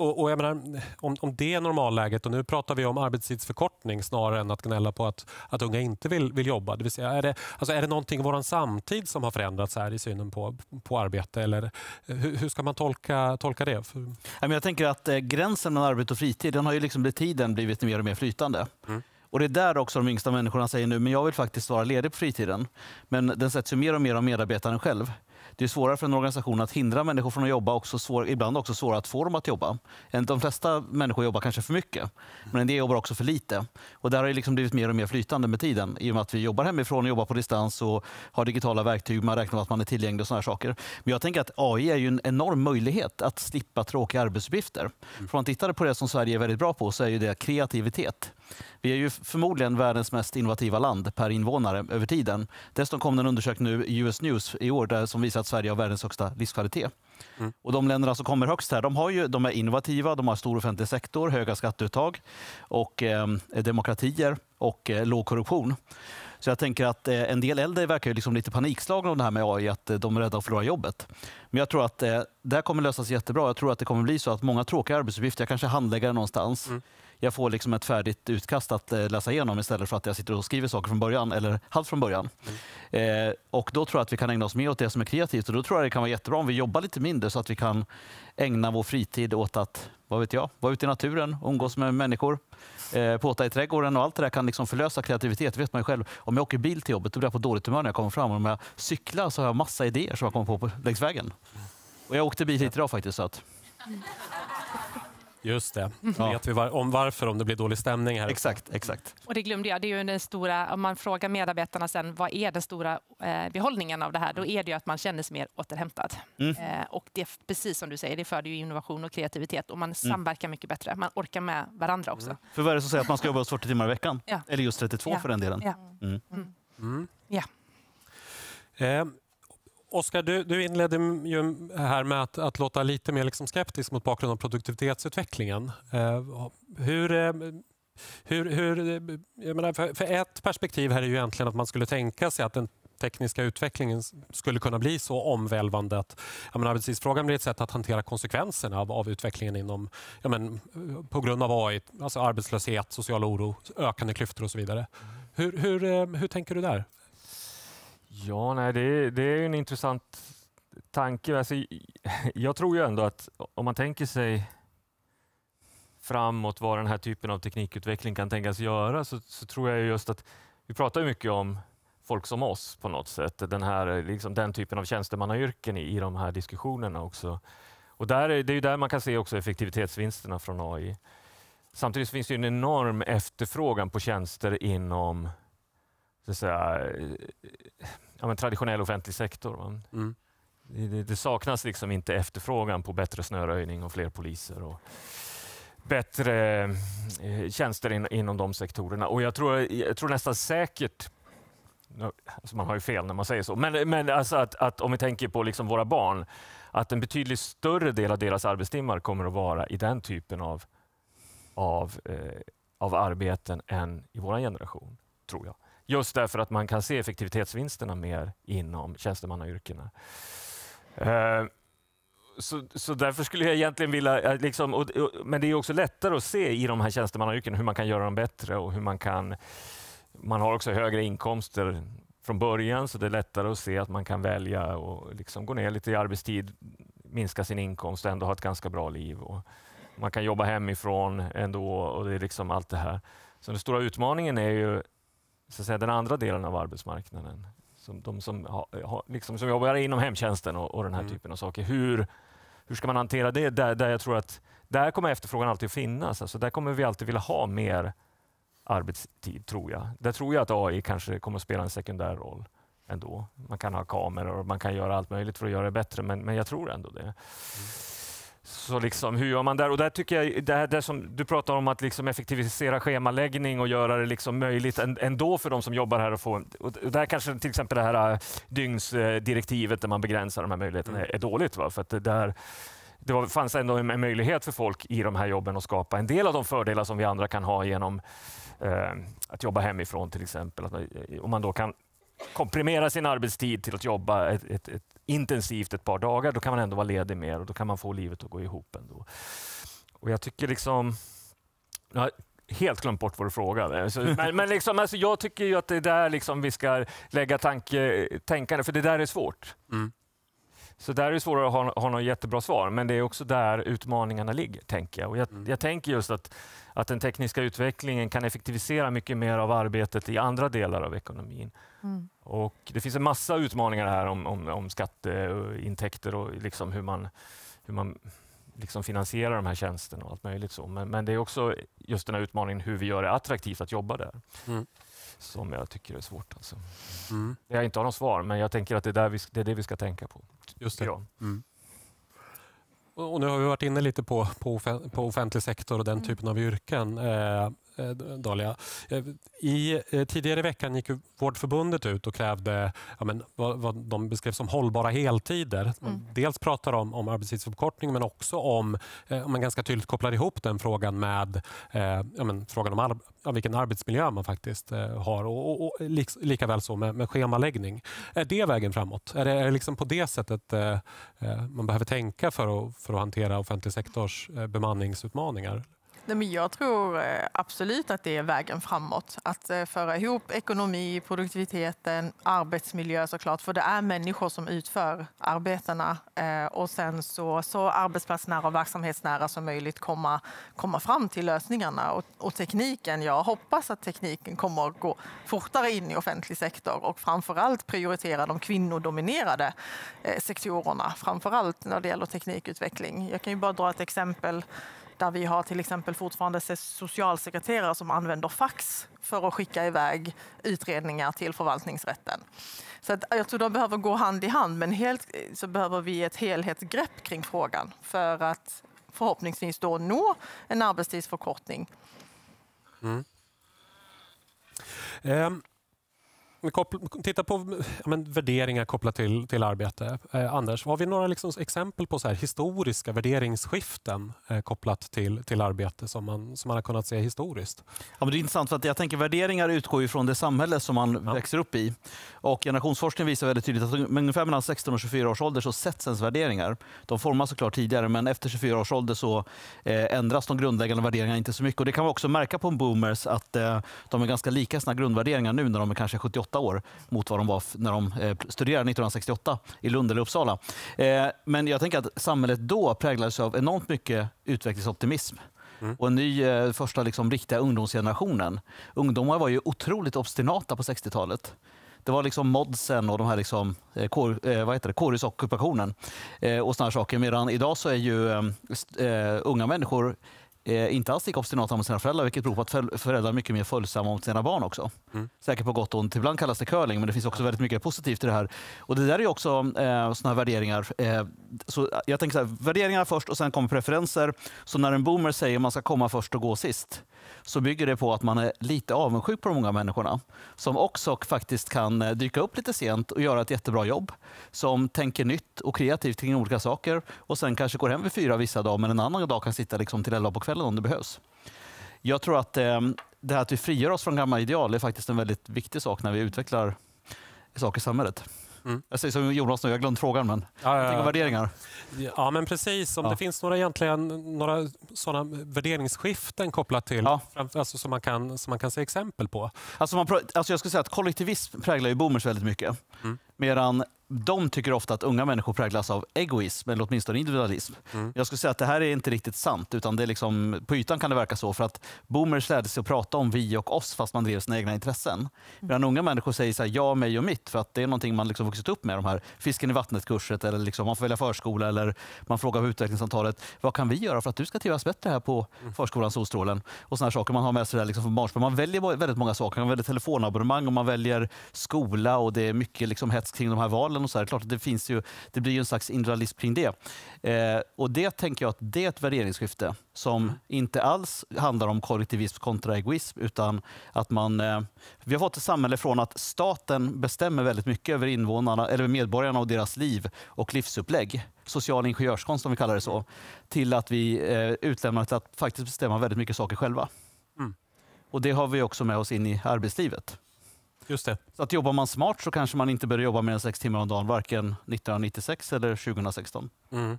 och, och jag menar, om, om det är normalläget, och nu pratar vi om arbetstidsförkortning snarare än att gnälla på att, att unga inte vill, vill jobba. Det vill säga, är, det, alltså är det någonting i vår samtid som har förändrats här i synen på, på arbete? Eller hur, hur ska man tolka, tolka det? Jag tänker att eh, gränsen mellan arbete och fritid den har ju liksom med tiden blivit mer och mer flytande. Mm. Och Det är där också de yngsta människorna säger nu, men jag vill faktiskt vara ledig på fritiden. Men den sätts ju mer och mer av medarbetaren själv. Det är svårare för en organisation att hindra människor från att jobba, och ibland också svårare att få dem att jobba. De flesta människor jobbar kanske för mycket, men en del jobbar också för lite. Och där har det liksom blivit mer och mer flytande med tiden. I och med att vi jobbar hemifrån, jobbar på distans och har digitala verktyg, man räknar med att man är tillgänglig och sådana saker. Men jag tänker att AI är ju en enorm möjlighet att slippa tråkiga arbetsuppgifter. Mm. För om man tittar på det som Sverige är väldigt bra på så är ju det kreativitet. Vi är ju förmodligen världens mest innovativa land per invånare över tiden. Dessutom kom det en undersökning nu, US News, i år där som visar att Sverige har världens högsta livskvalitet. Mm. Och de länderna som kommer högst här, de, har ju, de är innovativa, de har stor offentlig sektor, höga skatteuttag och eh, demokratier och eh, låg korruption. Så jag tänker att eh, en del äldre verkar ju liksom lite panikslagna om det här med AI, att eh, de är rädda att förlora jobbet. Men jag tror att eh, det här kommer lösas jättebra. Jag tror att det kommer bli så att många tråkiga arbetsuppgifter, jag kanske handläggare någonstans, mm jag får liksom ett färdigt utkast att eh, läsa igenom istället för att jag sitter och skriver saker från början eller halvt från början. Mm. Eh, och då tror jag att vi kan ägna oss mer åt det som är kreativt och då tror jag det kan vara jättebra om vi jobbar lite mindre så att vi kan ägna vår fritid åt att vad vet jag, vara ute i naturen, umgås med människor, eh, påta i trädgården och allt det där kan liksom förlösa kreativitet. Det vet man ju själv. Om jag åker bil till jobbet då blir jag på dåligt humör när jag kommer fram. Och om jag cyklar så har jag massa idéer som jag kommer på längs vägen. Och jag åkte bil hit idag faktiskt. Så att... Just det. Mhm. Ja. Vet vi var, om varför, om det blir dålig stämning här? Exakt, exakt. Och det glömde jag. Det är ju den stora, om man frågar medarbetarna sen, vad är den stora eh, behållningen av det här? Då är det ju att man känner sig mer återhämtad. Mm. Eh, och det, precis som du säger, det föder ju innovation och kreativitet och man mm. samverkar mycket bättre. Man orkar med varandra också. Mm. För vad är det som säger att man ska jobba 40 timmar i veckan? Ja. Eller just 32 ja. för den delen. Ja. Mm. Mm. Mm. Eh, Oskar, du, du, inledde ju här med att, att låta lite mer liksom skeptisk mot bakgrund av produktivitetsutvecklingen. Eh, hur, eh, hur, hur, eh, menar, för, för, ett perspektiv här är ju egentligen att man skulle tänka sig att den tekniska utvecklingen skulle kunna bli så omvälvande att menar, arbetstidsfrågan blir ett sätt att hantera konsekvenserna av, av utvecklingen inom, men, på grund av AI, alltså arbetslöshet, social oro, ökande klyftor och så vidare. Mm. Hur, hur, eh, hur tänker du där? Ja, nej, det, det är en intressant tanke. Alltså, (laughs) jag tror ju ändå att om man tänker sig framåt vad den här typen av teknikutveckling kan tänkas göra så, så tror jag just att vi pratar mycket om folk som oss på något sätt. Den, här, liksom, den typen av tjänstemannayrken i, i de här diskussionerna också. Och där är, det är där man kan se också effektivitetsvinsterna från AI. Samtidigt finns det en enorm efterfrågan på tjänster inom det säga, eh, ja, men traditionell offentlig sektor. Mm. Det, det, saknas liksom inte efterfrågan på bättre snöröjning och fler poliser. Och, bättre eh, tjänster in, inom de sektorerna. Och jag tror, jag tror nästan säkert alltså man har ju fel när man säger så, men, men alltså att, att, om vi tänker på liksom våra barn, att en betydligt större del av deras arbetstimmar kommer att vara i den typen av, av, eh, av arbeten än i vår generation, tror jag. Just därför att man kan se effektivitetsvinsterna mer inom tjänstemannayrkena. Eh, så, så därför skulle jag egentligen vilja... Eh, liksom, och, och, men det är också lättare att se i de här tjänstemannayrkena hur man kan göra dem bättre och hur man kan... Man har också högre inkomster från början så det är lättare att se att man kan välja och liksom gå ner lite i arbetstid, minska sin inkomst och ändå ha ett ganska bra liv. Och man kan jobba hemifrån ändå och det är liksom allt det här. Så den stora utmaningen är ju så att säga, den andra delen av arbetsmarknaden. Som, de som, ha, liksom, som jobbar inom hemtjänsten och, och den här mm. typen av saker. Hur, hur ska man hantera det? Där, där jag tror att där kommer efterfrågan alltid att finnas. Alltså, där kommer vi alltid vilja ha mer arbetstid, tror jag. Där tror jag att AI kanske kommer att spela en sekundär roll ändå. Man kan ha kameror och man kan göra allt möjligt för att göra det bättre, men, men jag tror ändå det. Mm. Så liksom, hur gör man där? Och där tycker jag, det här det som du pratar om att liksom effektivisera schemaläggning och göra det liksom möjligt ändå för de som jobbar här att få... Och där kanske till exempel det här äh, dygnsdirektivet där man begränsar de här möjligheterna mm. är dåligt. Va? För att det, där, det var, fanns ändå en möjlighet för folk i de här jobben att skapa en del av de fördelar som vi andra kan ha genom eh, att jobba hemifrån till exempel. Eh, om man då kan komprimera sin arbetstid till att jobba ett, ett, ett intensivt ett par dagar, då kan man ändå vara ledig mer och då kan man få livet att gå ihop ändå. Och jag tycker liksom... Jag har helt glömt bort vad du frågade. (laughs) Men, men liksom, alltså, jag tycker ju att det är där liksom vi ska lägga tanke, tänkande, för det där är svårt. Mm. Så där är det svårare att ha, ha något jättebra svar, men det är också där utmaningarna ligger, tänker jag. Och jag, mm. jag tänker just att, att den tekniska utvecklingen kan effektivisera mycket mer av arbetet i andra delar av ekonomin. Mm. Och det finns en massa utmaningar här om, om, om skatteintäkter och liksom hur man, hur man liksom finansierar de här tjänsterna och allt möjligt. så. Men, men, det är också just den här utmaningen hur vi gör det attraktivt att jobba där. Mm. Som jag tycker är svårt. Alltså. Mm. Jag inte har något svar, men jag tänker att det är, vi, det, är det vi ska tänka på. Just det. Ja. Mm. Och nu har vi varit inne lite på, på, offentlig sektor och den mm. typen av yrken. Eh, Eh, Dahlia. Eh, I, eh, tidigare i veckan gick Vårdförbundet ut och krävde ja, men, vad, vad de beskrev som hållbara heltider. Mm. Dels pratar de om, om arbetstidsförkortning men också om, eh, om man ganska tydligt kopplar ihop den frågan med eh, ja, men, frågan om ar vilken arbetsmiljö man faktiskt eh, har och, och, och lik, lika väl så med, med, schemaläggning. Är det vägen framåt? Är det, är det liksom på det sättet man behöver tänka för att, för att hantera offentlig sektors bemanningsutmaningar? Nej, men jag tror eh, absolut att det är vägen framåt. Att eh, föra ihop ekonomi, produktiviteten, arbetsmiljö såklart. För det är människor som utför arbetena. Eh, och sen så, så arbetsplatsnära och verksamhetsnära som möjligt komma, komma fram till lösningarna. Och, och tekniken, jag hoppas att tekniken kommer att gå fortare in i offentlig sektor och framför allt prioritera de kvinnodominerade sektorerna. framför allt när det gäller teknikutveckling. Jag kan ju bara dra ett exempel där vi har till exempel fortfarande socialsekreterare som använder fax för att skicka iväg utredningar till förvaltningsrätten. Så att jag tror de behöver gå hand i hand, men helt, eh, så behöver vi ett helhetsgrepp kring frågan för att förhoppningsvis då nå en arbetstidsförkortning. Mm. Um. Titta koppl- tittar på men, värderingar kopplat till, till arbete. Eh, Anders, har vi några liksom exempel på så här, historiska värderingsskiften eh, kopplat till, till arbete som man, som man har kunnat se historiskt? Ja, men det är intressant, för att jag tänker värderingar utgår ju från det samhälle som man ja. växer upp i. Och generationsforskning visar väldigt tydligt att ungefär mellan 16 och 24 års ålder så sätts ens värderingar. De formas såklart tidigare, men efter 24 års ålder så eh, ändras de grundläggande värderingarna inte så mycket. Och det kan man också märka på boomers, att eh, de är ganska lika sina grundvärderingar nu när de är kanske 78 28 år mot vad de var när de eh, studerade 1968 i Lund eller Uppsala. Eh, men jag tänker att samhället då präglades av enormt mycket utvecklingsoptimism. Mm. och en ny eh, första liksom, riktiga ungdomsgenerationen. Ungdomar var ju otroligt obstinata på 60-talet. Det var liksom modsen och de här liksom, eh, kor, eh, vad heter det, kårhusockupationen eh, och såna saker. Medan idag så är ju eh, unga människor eh, inte alls lika obstinata mot sina föräldrar, vilket beror på att föräldrar är mycket mer följsamma mot sina barn också. Mm. Säkert på gott och ont. Ibland kallas det curling, men det finns också väldigt mycket positivt i det här. Och det där är också eh, såna här värderingar. Eh, så jag tänker så här, värderingar först och sen kommer preferenser. Så när en boomer säger att man ska komma först och gå sist, så bygger det på att man är lite avundsjuk på de många människorna som också faktiskt kan eh, dyka upp lite sent och göra ett jättebra jobb. Som tänker nytt och kreativt kring olika saker och sen kanske går hem vid fyra vissa dagar men en annan dag kan sitta liksom till elva på kvällen om det behövs. Jag tror att eh, det här att vi frigör oss från gamla ideal är faktiskt en väldigt viktig sak när vi utvecklar saker i samhället. Mm. Jag säger som Jonas nu, jag glömde frågan men ja, ja, jag värderingar. Ja men precis, om ja. det finns några, egentligen, några sådana värderingsskiften kopplat till, ja. alltså, som, man kan, som man kan se exempel på. Alltså, man, alltså jag skulle säga att kollektivism präglar ju boomers väldigt mycket. Mm. Medan de tycker ofta att unga människor präglas av egoism, eller åtminstone individualism. Mm. Jag skulle säga att det här är inte riktigt sant, utan det är liksom, på ytan kan det verka så, för att boomers lärde sig att prata om vi och oss fast man drev sina egna intressen. Mm. Medan unga människor säger så här, jag, mig och mitt, för att det är någonting man liksom vuxit upp med, de här fisken i vattnet-kurset, eller liksom, man får välja förskola, eller man frågar på utvecklingssamtalet, vad kan vi göra för att du ska trivas bättre här på mm. förskolan Solstrålen? Och sådana saker man har med sig där liksom från barnsben. Man väljer väldigt många saker, man väljer telefonabonnemang och man väljer skola och det är mycket liksom hets hets kring de här valen och så här. Klart det, finns ju, det blir ju en slags individualism kring det. Eh, och det tänker jag att det är ett värderingsskifte som mm. inte alls handlar om kollektivism kontra egoism, utan att man... Eh, vi har fått ett samhälle från att staten bestämmer väldigt mycket över invånarna, eller medborgarna och deras liv och livsupplägg social ingenjörskonst, om vi kallar det så, till att vi eh, utlämnar till att faktiskt bestämma väldigt mycket saker själva. Mm. Och Det har vi också med oss in i arbetslivet. Just det. Så att jobbar man smart så kanske man inte behöver jobba mer än sex timmar om dagen, varken 1996 eller 2016. Mm.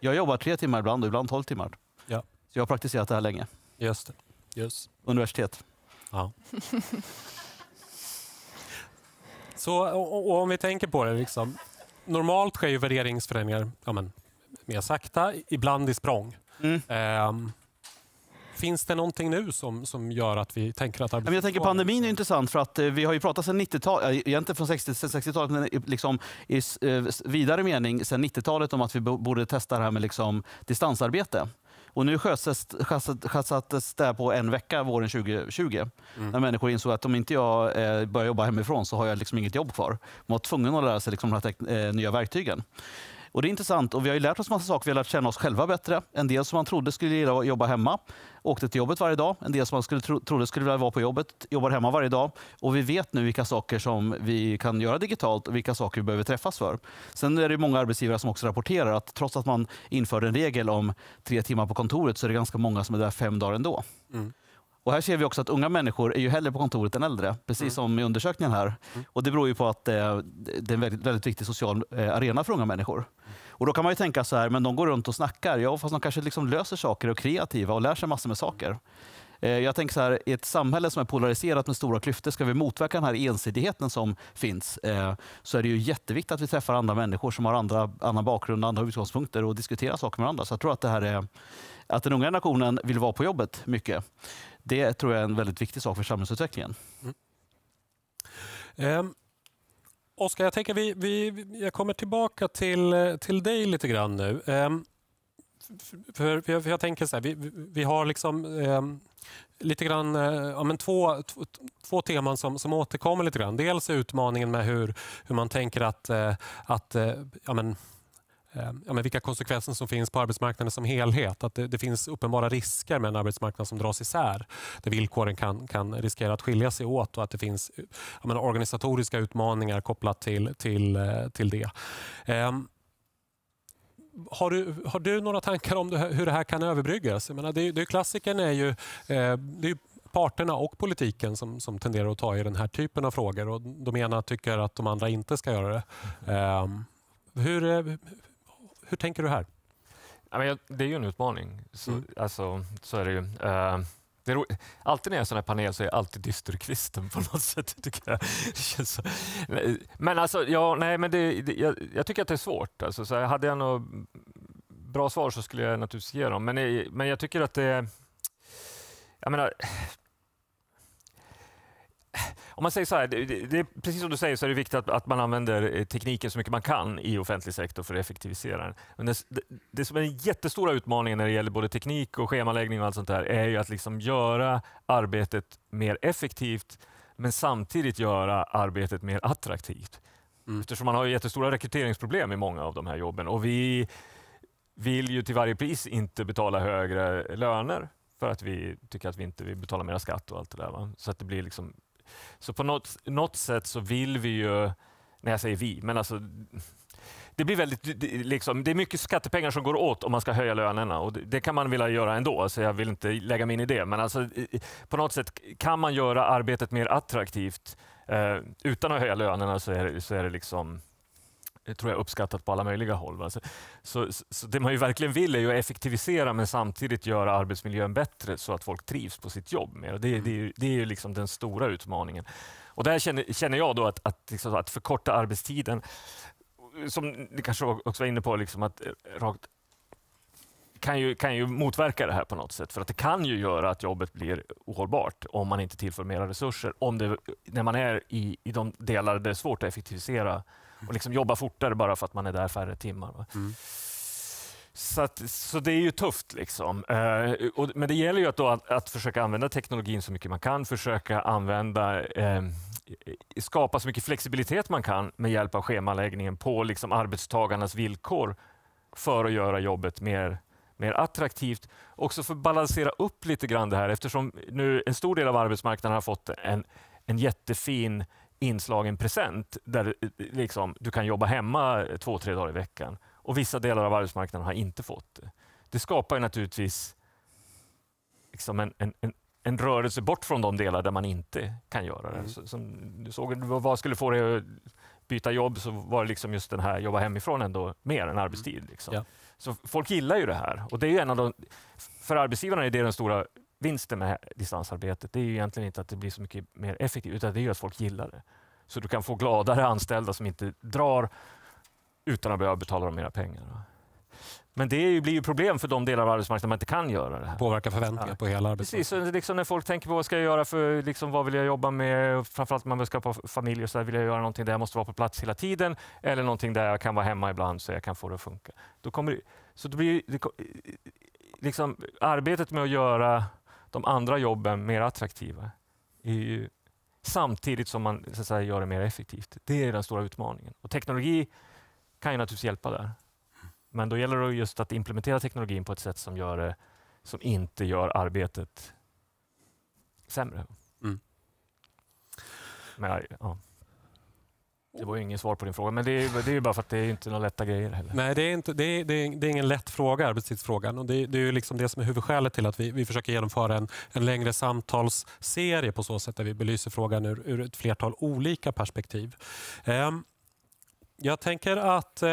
Jag jobbar tre timmar ibland och ibland tolv timmar. Ja. Så jag har praktiserat det här länge. Just det. Just. Universitet. Ja. (laughs) så och, och om vi tänker på det, liksom. normalt sker ju värderingsförändringar ja, men, mer sakta, ibland i språng. Mm. Um, Finns det någonting nu som, som gör att vi tänker att... Jag tänker pandemin är intressant för att eh, vi har ju pratat sedan 90-talet, egentligen från 60-talet, men liksom i eh, vidare mening sedan 90-talet om att vi borde testa det här med liksom distansarbete. Och nu sjösattes det på en vecka våren 2020. Mm. När människor insåg att om inte jag eh, börjar jobba hemifrån så har jag liksom inget jobb kvar. Man var tvungen att lära sig liksom de här nya verktygen. Och det är intressant och vi har ju lärt oss massa saker. Vi har lärt känna oss själva bättre. En del som man trodde skulle gilla att jobba hemma åkte till jobbet varje dag. En del som man skulle tro, trodde skulle vilja vara på jobbet jobbar hemma varje dag. Och vi vet nu vilka saker som vi kan göra digitalt och vilka saker vi behöver träffas för. Sen är det många arbetsgivare som också rapporterar att trots att man införde en regel om tre timmar på kontoret så är det ganska många som är där fem dagar ändå. Mm. Och här ser vi också att unga människor är ju hellre på kontoret än äldre, precis mm. som i undersökningen här. Mm. Och det beror ju på att eh, det är en väldigt, väldigt viktig social eh, arena för unga människor. Och då kan man ju tänka så här, men de går runt och snackar. Ja, fast de kanske liksom löser saker och är kreativa och lär sig massor med saker. Eh, jag tänker så här, i ett samhälle som är polariserat med stora klyftor, ska vi motverka den här ensidigheten som finns, eh, så är det ju jätteviktigt att vi träffar andra människor som har andra, annan bakgrund, andra utgångspunkter och diskuterar saker med varandra. Så jag tror att det här är att den unga generationen vill vara på jobbet mycket. Det tror jag är en väldigt viktig sak för samhällsutvecklingen. Mm. Eh, Oskar, jag vi, vi, jag kommer tillbaka till, till dig lite grann nu. Eh, för, för, jag, för, jag, tänker så här, vi, vi har liksom eh, lite grann, eh, ja, men två, två, två teman som, som återkommer lite grann. Dels utmaningen med hur, hur man tänker att, eh, att eh, ja, men, Eh, ja, men vilka konsekvenser som finns på arbetsmarknaden som helhet. Att det, det, finns uppenbara risker med en arbetsmarknad som dras isär. Där villkoren kan, kan riskera att skilja sig åt och att det finns ja, men organisatoriska utmaningar kopplat till, till, eh, till det. Um, har du, har du några tankar om det, hur det här kan överbryggas? Jag menar, det, det, klassikern är ju, eh, det är parterna och politiken som, som tenderar att ta i den här typen av frågor. Och de ena tycker att de andra inte ska göra det. Um, hur, eh, hur tänker du här? Det är ju en utmaning. Så, mm. alltså, så är det ju. Eh, det är alltid när jag är i en sån här panel så är jag alltid dysterkvisten på något (laughs) sätt. Tycker jag. Men alltså, ja, nej, men det, jag, jag, tycker att det är svårt. Alltså, så hade jag något bra svar så skulle jag naturligtvis ge dem. Men, eh, men jag tycker att det... Jag menar, om man säger så här, det, det, precis som du säger så är det viktigt att, att, man använder eh, tekniken så mycket man kan i offentlig sektor för att effektivisera den. Men det, det som är den jättestora utmaningen när det gäller både teknik och schemaläggning och allt sånt där är ju att liksom göra arbetet mer effektivt men samtidigt göra arbetet mer attraktivt. Mm. Eftersom man har jättestora rekryteringsproblem i många av de här jobben och vi vill ju till varje pris inte betala högre löner för att vi tycker att vi inte vill betala mera skatt och allt det där. Va? Så att det blir liksom så på något, något sätt så vill vi ju, när jag säger vi, men alltså det blir väldigt, liksom, det är mycket skattepengar som går åt om man ska höja lönerna och det kan man vilja göra ändå, så jag vill inte lägga mig in i det. Men alltså, på något sätt kan man göra arbetet mer attraktivt eh, utan att höja lönerna så är det, så är det liksom Eh, tror jag, uppskattat på alla möjliga håll. Så, så, så, det man ju verkligen vill är ju att effektivisera men samtidigt göra arbetsmiljön bättre så att folk trivs på sitt jobb mer. det, mm. det, är det är ju liksom den stora utmaningen. Och där känner, känner jag då att, att, liksom, att förkorta arbetstiden, som ni kanske också var inne på, liksom att eh, rakt kan ju, kan ju motverka det här på något sätt. För att det kan ju göra att jobbet blir ohållbart om man inte tillför mera resurser. Om det, när man är i, i de delar där det är svårt att effektivisera och liksom jobba fortare bara för att man är där färre timmar. Mm. Så, att, så det är ju tufft. Liksom. Eh, och, men det gäller ju att, att, att, försöka använda teknologin så mycket man kan, försöka använda eh, skapa så mycket flexibilitet man kan med hjälp av schemaläggningen på liksom arbetstagarnas villkor för att göra jobbet mer, mer attraktivt. Också för att balansera upp lite grann det här eftersom nu en stor del av arbetsmarknaden har fått en, en jättefin inslagen present där eh, liksom, du kan jobba hemma eh, två, tre dagar i veckan. Och vissa delar av arbetsmarknaden har inte fått det. Det skapar naturligtvis liksom en, en, en, rörelse bort från de delar där man inte kan göra det. Mm. Så, som du såg, vad skulle få dig att byta jobb så var det liksom just den här jobba hemifrån ändå mer än mm. arbetstid. Liksom. Ja. Så folk gillar ju det här. Och det är en av de, för arbetsgivarna är det den stora vinsten med distansarbetet är ju egentligen inte att det blir så mycket mer effektivt, utan det är att folk gillar det. Så du kan få gladare anställda som inte drar utan att behöva betala dem mera pengar. Men det ju, blir ju problem för de delar av arbetsmarknaden man inte kan göra det här. Påverkar förväntningar på hela arbetsmarknaden. Precis, liksom när folk tänker på vad ska jag göra för, liksom, vad vill jag jobba med? Framförallt när man vill skapa familj och så där, vill jag göra någonting där jag måste vara på plats hela tiden eller någonting där jag kan vara hemma ibland så jag kan få det att funka. Då kommer det, så det blir det, liksom, arbetet med att göra de andra jobben mer attraktiva. Ju, samtidigt som man så säga, gör det mer effektivt. Det är den stora utmaningen. Och teknologi kan ju naturligtvis hjälpa där. Men då gäller det just att implementera teknologin på ett sätt som, gör det, som inte gör arbetet sämre. Mm. Men, ja. Det var ju ingen svar på din fråga, men det är, det är ju bara för att det är inte några lätta grejer heller. Nej, det är, inte, det är, det är, det är ingen lätt fråga, arbetstidsfrågan. Och det, det är ju liksom det som är huvudskälet till att vi, vi försöker genomföra en, en längre samtalsserie på så sätt där vi belyser frågan ur, ur ett flertal olika perspektiv. Eh, jag tänker att eh,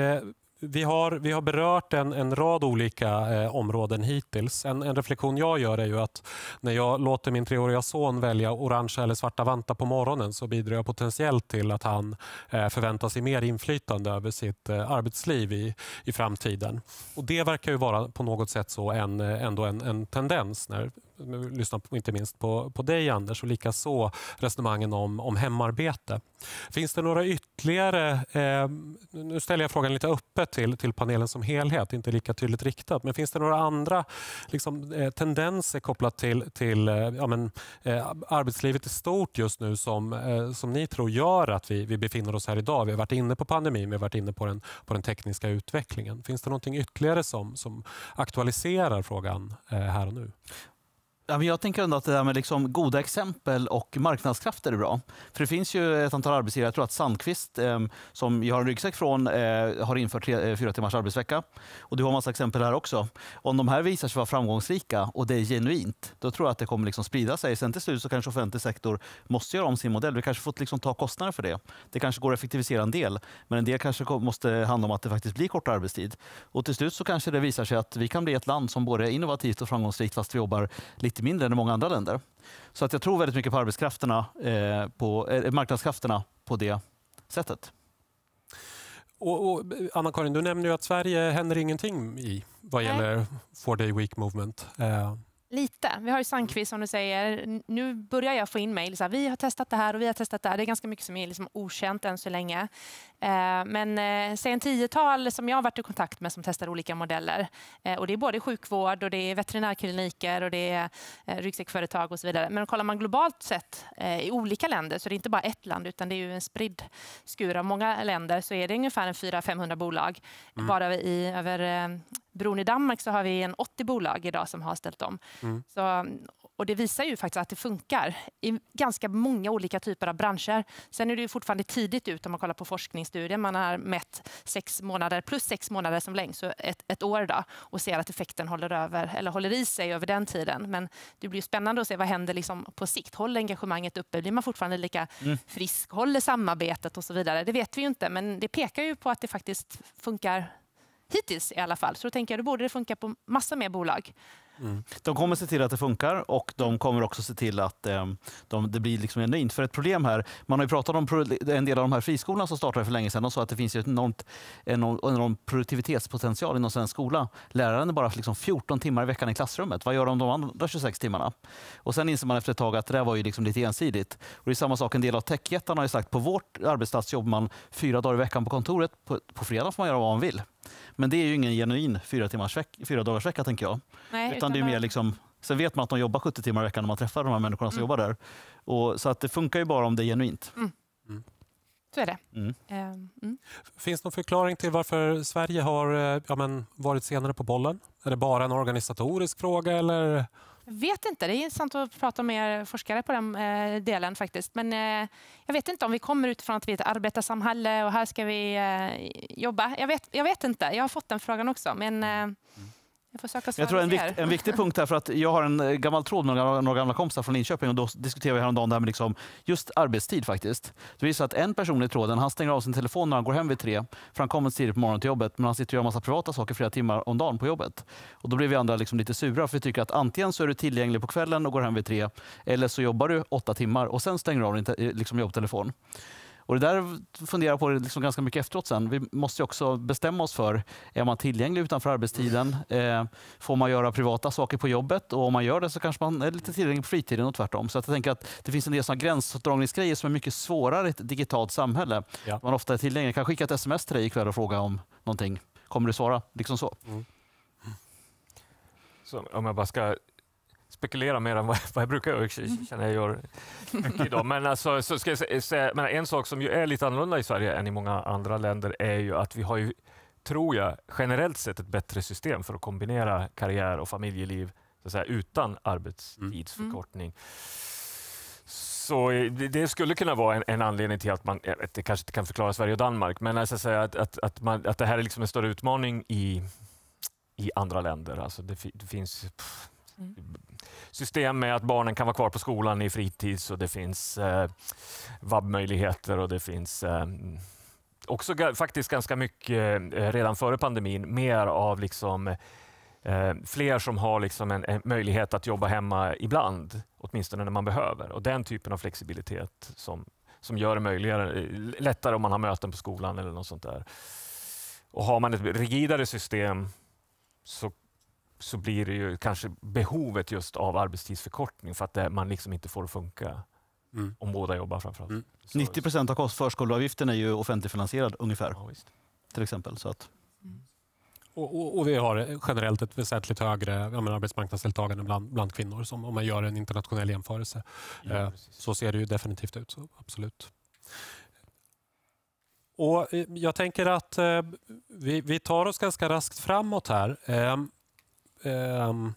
eh vi, har, vi har berört en, en rad olika eh, områden hittills. En, en, reflektion jag gör är ju att när jag låter min treåriga son välja orange eller svarta vantar på morgonen så bidrar jag potentiellt till att han eh, förväntar sig mer inflytande över sitt eh, arbetsliv i, i framtiden. Och Det verkar ju vara på något sätt så en, eh, ändå en, en tendens när lyssnar på, inte minst på, på dig Anders och likaså resonemangen om, om hemarbete. Finns det några ytterligare, eh, nu ställer jag frågan lite öppet till, till panelen som helhet, inte lika tydligt riktat, men finns det några andra liksom, eh, tendenser kopplat till, till eh, ja, men, eh, arbetslivet i stort just nu som, eh, som ni tror gör att vi, vi befinner oss här idag? Vi har varit inne på pandemin, vi har varit inne på den, på den tekniska utvecklingen. Finns det någonting ytterligare som, som aktualiserar frågan eh, här och nu? Ja, men jag tänker ändå att det där med liksom goda exempel och marknadskrafter är bra. För det finns ju ett antal arbetsgivare, jag tror att Sandqvist, eh, som jag har en ryggsäck från, eh, har infört tre, eh, fyra timmars arbetsvecka. Och du har massa exempel här också. Om de här visar sig vara framgångsrika och det är genuint, då tror jag att det kommer liksom sprida sig. Sen till slut så kanske offentlig sektor måste göra om sin modell. Vi kanske får liksom ta kostnader för det. Det kanske går att effektivisera en del, men en del kanske måste handla om att det faktiskt blir kort arbetstid. Och till slut så kanske det visar sig att vi kan bli ett land som både är innovativt och framgångsrikt fast vi jobbar lite lite mindre än i många andra länder. Så att jag tror väldigt mycket på, arbetskrafterna, eh, på eh, marknadskrafterna på det sättet. Och, och Anna-Karin, du nämner ju att Sverige händer ingenting i vad gäller Four Day Week Movement. Eh. Lite. Vi har ju Sandqvist som du säger. Nu börjar jag få in mejl. Liksom, vi har testat det här och vi har testat det här. Det är ganska mycket som är liksom okänt än så länge. Eh, men eh, säg en tiotal som jag har varit i kontakt med som testar olika modeller. Eh, och det är både sjukvård och det är veterinärkliniker och det är eh, ryggsäckföretag och så vidare. Men kollar man globalt sett eh, i olika länder så det är det inte bara ett land utan det är ju en spridd skur av många länder så är det ungefär 400-500 bolag mm. bara i över bron i Danmark så har vi en 80 bolag idag som har ställt om. Mm. Så, och det visar ju faktiskt att det funkar i ganska många olika typer av branscher. Sen är det ju fortfarande tidigt ut om man kollar på forskningsstudier. Man har mätt sex månader plus sex månader som längst, så ett, ett, år då, och ser att effekten håller, över, eller håller i sig över den tiden. Men det blir spännande att se vad händer liksom på sikt. Håller engagemanget uppe? Blir man fortfarande lika mm. frisk? Håller samarbetet och så vidare? Det vet vi ju inte, men det pekar ju på att det faktiskt funkar Hittills i alla fall. Så då tänker jag, då borde det funka på massa mer bolag. Mm. De kommer se till att det funkar och de kommer också se till att eh, de, det blir liksom genuint. För ett problem här, man har ju pratat om en del av de här friskolorna som startade för länge sedan. De sa att det finns ju enormt, enorm, enorm produktivitetspotential inom svensk skola. Läraren är bara liksom 14 timmar i veckan i klassrummet. Vad gör de de andra 26 timmarna? Och sen inser man efter ett tag att det där var ju liksom lite ensidigt. Och det är samma sak, en del av techjättarna har ju sagt på vårt arbetsplats jobbar man fyra dagar i veckan på kontoret. På, på fredag får man göra vad man vill. Men det är ju ingen genuin fyra, timmars veck, fyra dagars vecka tänker jag. Nej, utan, utan det är mer liksom, sen vet man att de jobbar 70 timmar i veckan när man träffar de här människorna som mm. jobbar där. Och, så att det funkar ju bara om det är genuint. Mm. Mm. Så är det. Mm. Ehm, mm. Finns det någon förklaring till varför Sverige har eh, ja, men, varit senare på bollen? Är det bara en organisatorisk fråga? Eller? vet inte. Det är intressant att prata med er forskare på den eh, delen faktiskt. Men eh, jag vet inte om vi kommer utifrån att vi är ett arbetarsamhälle och här ska vi eh, jobba. Jag vet, jag vet inte. Jag har fått den frågan också. Men, eh, mm. Mm. Jag, får söka jag tror en, vik en viktig punkt är för att jag har en eh, gammal tråd med några, några gamla kompisar från Linköping och då diskuterade vi häromdagen det här med liksom just arbetstid faktiskt. Det visar att en person i tråden, han stänger av sin telefon när han går hem vid tre, för han kommer tidigt på morgonen till jobbet, men han sitter och gör massa privata saker flera timmar om dagen på jobbet. Och då blir vi andra liksom lite sura, för vi tycker att antingen så är du tillgänglig på kvällen och går hem vid tre, eller så jobbar du åtta timmar och sen stänger du av din eh, liksom jobbtelefon. Och det där funderar jag på liksom ganska mycket efteråt sen. Vi måste också bestämma oss för, är man tillgänglig utanför arbetstiden? Eh, får man göra privata saker på jobbet? Och om man gör det så kanske man är lite tillgänglig på fritiden och tvärtom. Så att jag tänker att det finns en del gränsdragningsgrejer som är mycket svårare i ett digitalt samhälle. Ja. Man ofta är tillgänglig. Jag kan skicka ett sms till dig ikväll och fråga om någonting. Kommer du svara? Liksom så. Mm. så om jag bara ska spekulera mer än vad, jag brukar göra, mm. jag gör idag. Men, alltså, så ska jag säga, men en sak som ju är lite annorlunda i Sverige än i många andra länder är ju att vi har ju, tror jag, generellt sett ett bättre system för att kombinera karriär och familjeliv så att säga, utan arbetstidsförkortning. Mm. Så det skulle kunna vara en, en anledning till att man, det kanske inte kan förklara Sverige och Danmark, men alltså, säga att, att, att, man, att det här är liksom en större utmaning i, i andra länder. Alltså det, det finns... Pff, system med att barnen kan vara kvar på skolan i fritids och det finns eh, vab-möjligheter och det finns eh, också faktiskt ganska mycket eh, redan före pandemin, mer av liksom eh, fler som har liksom en, en, möjlighet att jobba hemma ibland, åtminstone när man behöver. Och Den typen av flexibilitet som, som gör det möjligare, eh, lättare om man har möten på skolan eller något sånt där. Och Har man ett rigidare system så så blir det ju kanske behovet just av arbetstidsförkortning för att det, man liksom inte får det att funka mm. om båda jobbar framförallt. Mm. 90 procent av förskoleavgiften är ju offentligfinansierad ungefär. Ja, till exempel. Så att... Och, och, och, vi har generellt ett väsentligt högre menar, arbetsmarknadsdeltagande bland, bland kvinnor som, om man gör en internationell jämförelse. Ja, eh, så ser det ju definitivt ut. Så, absolut. Och eh, jag tänker att eh, vi, vi, tar oss ganska raskt framåt här. Ehm,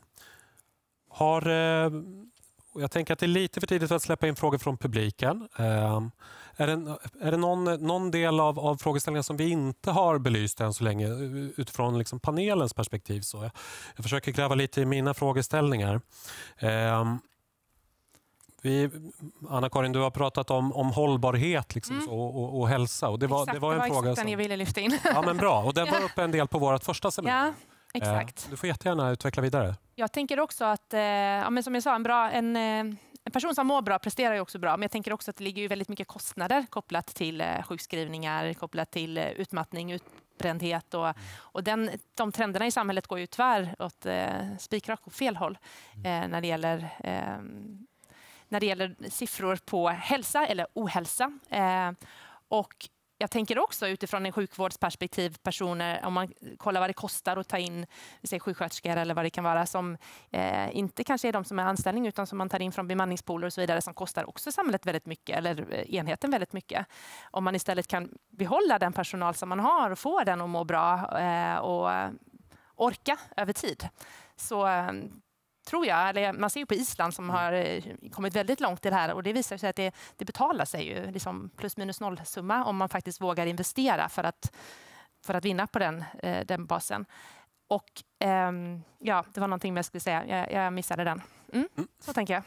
har, ehm, jag tänker att det är lite för tidigt att släppa in frågor från publiken. Ehm, är det, är det någon, någon del av, av frågeställningen som vi inte har belyst än så länge utifrån liksom panelens perspektiv? Så jag, jag försöker gräva lite i mina frågeställningar. Vi, Anna-Karin, du har pratat om, om hållbarhet liksom, mm. så, och, och, hälsa. Och det var, exakt, det var en det var fråga exakt som, den jag ville lyfta in. Ja, men bra. Och den (laughs) var uppe en del på vårt första seminarium. Ja. Exakt. Eh, du får jättegärna utveckla vidare. Jag tänker också att, eh, ja, men som jag sa, en, bra, en, eh, en person som mår bra presterar ju också bra, men jag tänker också att det ligger ju väldigt mycket kostnader kopplat till sjukskrivningar, kopplat till utmattning, utbrändhet och, och den, de trenderna i samhället går ju tyvärr åt eh, spikrak och fel håll mm. eh, när det gäller eh, när det gäller siffror på hälsa eller ohälsa. Eh, och jag tänker också utifrån en sjukvårdsperspektiv, personer, om man kollar vad det kostar att ta in säg, sjuksköterskor eller vad det kan vara, som eh, inte kanske är de som är anställning, utan som man tar in från bemanningspooler och så vidare, som kostar också samhället väldigt mycket, eller eh, enheten väldigt mycket. Om man istället kan behålla den personal som man har och få den att må bra eh, och orka över tid, så eh, tror jag. Eller man ser ju på Island som mm. har eh, kommit väldigt långt i det här och det visar sig att det, det betalar sig ju liksom plus minus noll summa om man faktiskt vågar investera för att, för att vinna på den, eh, den basen. Och ehm, ja, det var någonting jag skulle säga. Jag, jag missade den. Mm, mm. så tänker jag.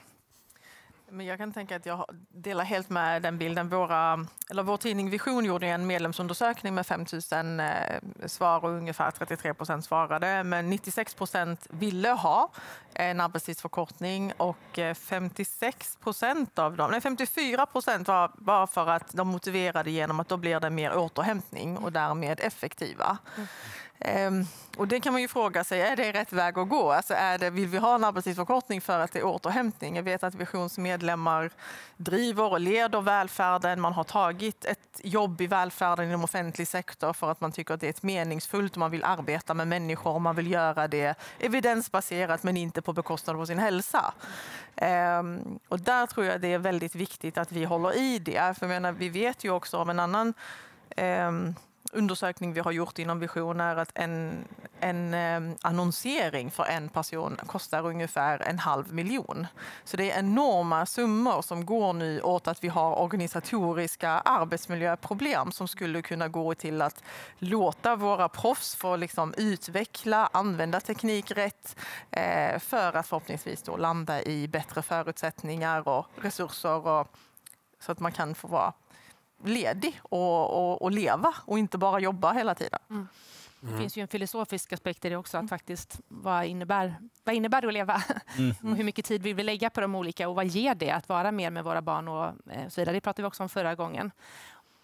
Men jag kan tänka att jag delar helt med den bilden. Våra, eller vår tidning Vision gjorde en medlemsundersökning med 5 000 eh, svar och ungefär 33 procent svarade. Men 96 procent ville ha en arbetstidsförkortning och 56 eh, procent av dem, nej 54 procent var, var för att de motiverade genom att då blir det mer återhämtning och därmed effektiva. Mm. Ehm, och det kan man ju fråga sig, är det rätt väg att gå? Alltså är det, vill vi ha en arbetstidsförkortning för att det är återhämtning? Jag vet att Visions medlemmar driver och leder välfärden. Man har tagit ett jobb i välfärden inom offentlig sektor för att man tycker att det är ett meningsfullt och man vill arbeta med människor och man vill göra det evidensbaserat men inte på bekostnad av sin hälsa. Ehm, och där tror jag det är väldigt viktigt att vi håller i det. För menar, vi vet ju också om en annan ehm, undersökning vi har gjort inom Vision är att en, en eh, annonsering för en person kostar ungefär en halv miljon. Så det är enorma summor som går nu åt att vi har organisatoriska arbetsmiljöproblem som skulle kunna gå till att låta våra proffs få liksom utveckla, använda teknik rätt eh, för att förhoppningsvis då landa i bättre förutsättningar och resurser och, så att man kan få vara ledig och, och, och, leva och inte bara jobba hela tiden. Mm. Mm. Det finns ju en filosofisk aspekt i det också, att mm. faktiskt vad innebär, vad innebär det att leva? Mm. (laughs) hur mycket tid vill vi lägga på de olika och vad ger det att vara mer med våra barn och eh, så vidare? Det pratade vi också om förra gången.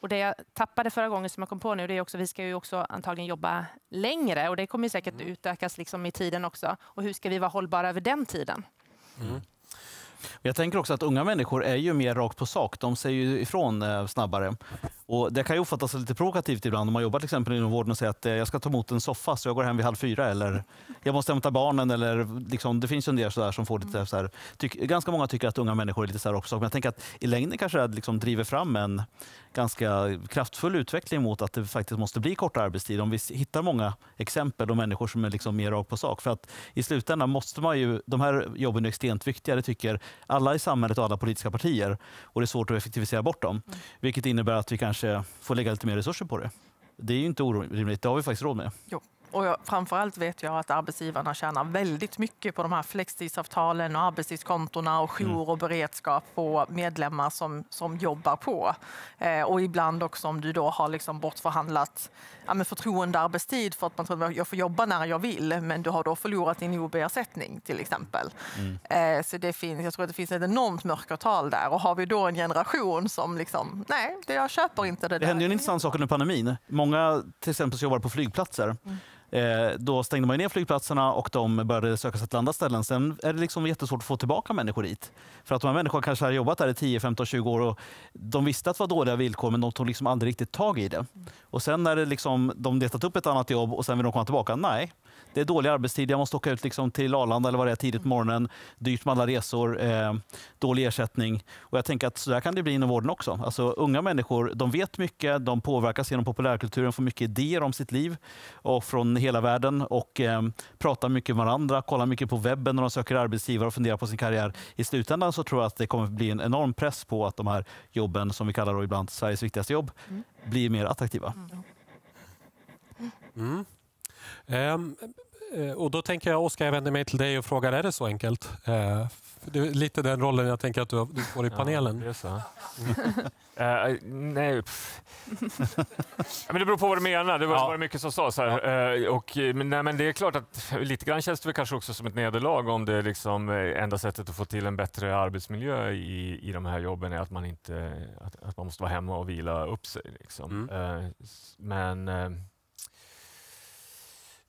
Och det jag tappade förra gången som jag kom på nu, det är också att vi ska ju också antagligen jobba längre och det kommer säkert mm. utökas liksom i tiden också. Och hur ska vi vara hållbara över den tiden? Mm. Jag tänker också att unga människor är ju mer rakt på sak. De säger ju ifrån eh, snabbare. Och det kan ju uppfattas lite provokativt ibland om man jobbar till exempel inom vården och säger att eh, jag ska ta emot en soffa så jag går hem vid halv fyra eller jag måste hämta barnen. Eller liksom, det finns ju en del sådär som får lite mm. så här, tyck, ganska många tycker att unga människor är lite så här också. Men jag tänker att i längden kanske det liksom driver fram en ganska kraftfull utveckling mot att det faktiskt måste bli kortare arbetstid. Om vi hittar många exempel och människor som är liksom mer rakt på sak. För att i slutändan måste man ju, de här jobben är extremt viktiga, det tycker alla i samhället och alla politiska partier. Och det är svårt att effektivisera bort dem. Mm. Vilket innebär att vi kanske kanske får lägga lite mer resurser på det. Det är ju inte orimligt, det har vi faktiskt råd med. Jo. Och jag, framförallt vet jag att arbetsgivarna tjänar väldigt mycket på de här flextidsavtalen och arbetstidskontorna och jour mm. och beredskap på medlemmar som, som jobbar på. Eh, och ibland också om du då har liksom bortförhandlat ja, men förtroendearbetstid för att man tror att jag får jobba när jag vill, men du har då förlorat din OB-ersättning till exempel. Mm. Eh, så det finns, jag tror att det finns ett enormt mörkertal där. Och har vi då en generation som liksom, nej, jag köper inte det, det där. Det hände ju en intressant sak under pandemin. Många till exempel som jobbar på flygplatser mm Eh, då stängde man ner flygplatserna och de började söka sig till andra ställen. Sen är det liksom jättesvårt att få tillbaka människor dit. För att de här människorna kanske hade jobbat där i 10, 15, 20 år och de visste att det var dåliga villkor men de tog liksom aldrig riktigt tag i det. Och sen när det liksom, de letat upp ett annat jobb och sen vill de komma tillbaka, nej det är dålig arbetstid, jag måste åka ut liksom till Arlanda eller vad det är tidigt på mm. morgonen, dyrt med alla resor, eh, dålig ersättning. Och jag tänker att så där kan det bli inom vården också. Alltså, unga människor, de vet mycket, de påverkas genom populärkulturen, får mycket idéer om sitt liv och från hela världen och eh, pratar mycket med varandra, kollar mycket på webben när de söker arbetsgivare och funderar på sin karriär. I slutändan så tror jag att det kommer bli en enorm press på att de här jobben, som vi kallar då ibland Sveriges viktigaste jobb, mm. blir mer attraktiva. Mm. mm. Ehm, eh, och då tänker jag, Oskar, jag vänder mig till dig och frågar, är det så enkelt? Eh, det är lite den rollen jag tänker att du, du får i panelen. Mm. (laughs) Eh, ja, så. uh, nej. men det beror på vad du menar. Det var, ja. mycket som sades här. Ja. och, nej, men det är klart att lite grann känns det väl kanske också som ett nederlag om det liksom enda sättet att få till en bättre arbetsmiljö i, i de här jobben är att man, inte, att, att man måste vara hemma och vila upp sig. Liksom. Mm. men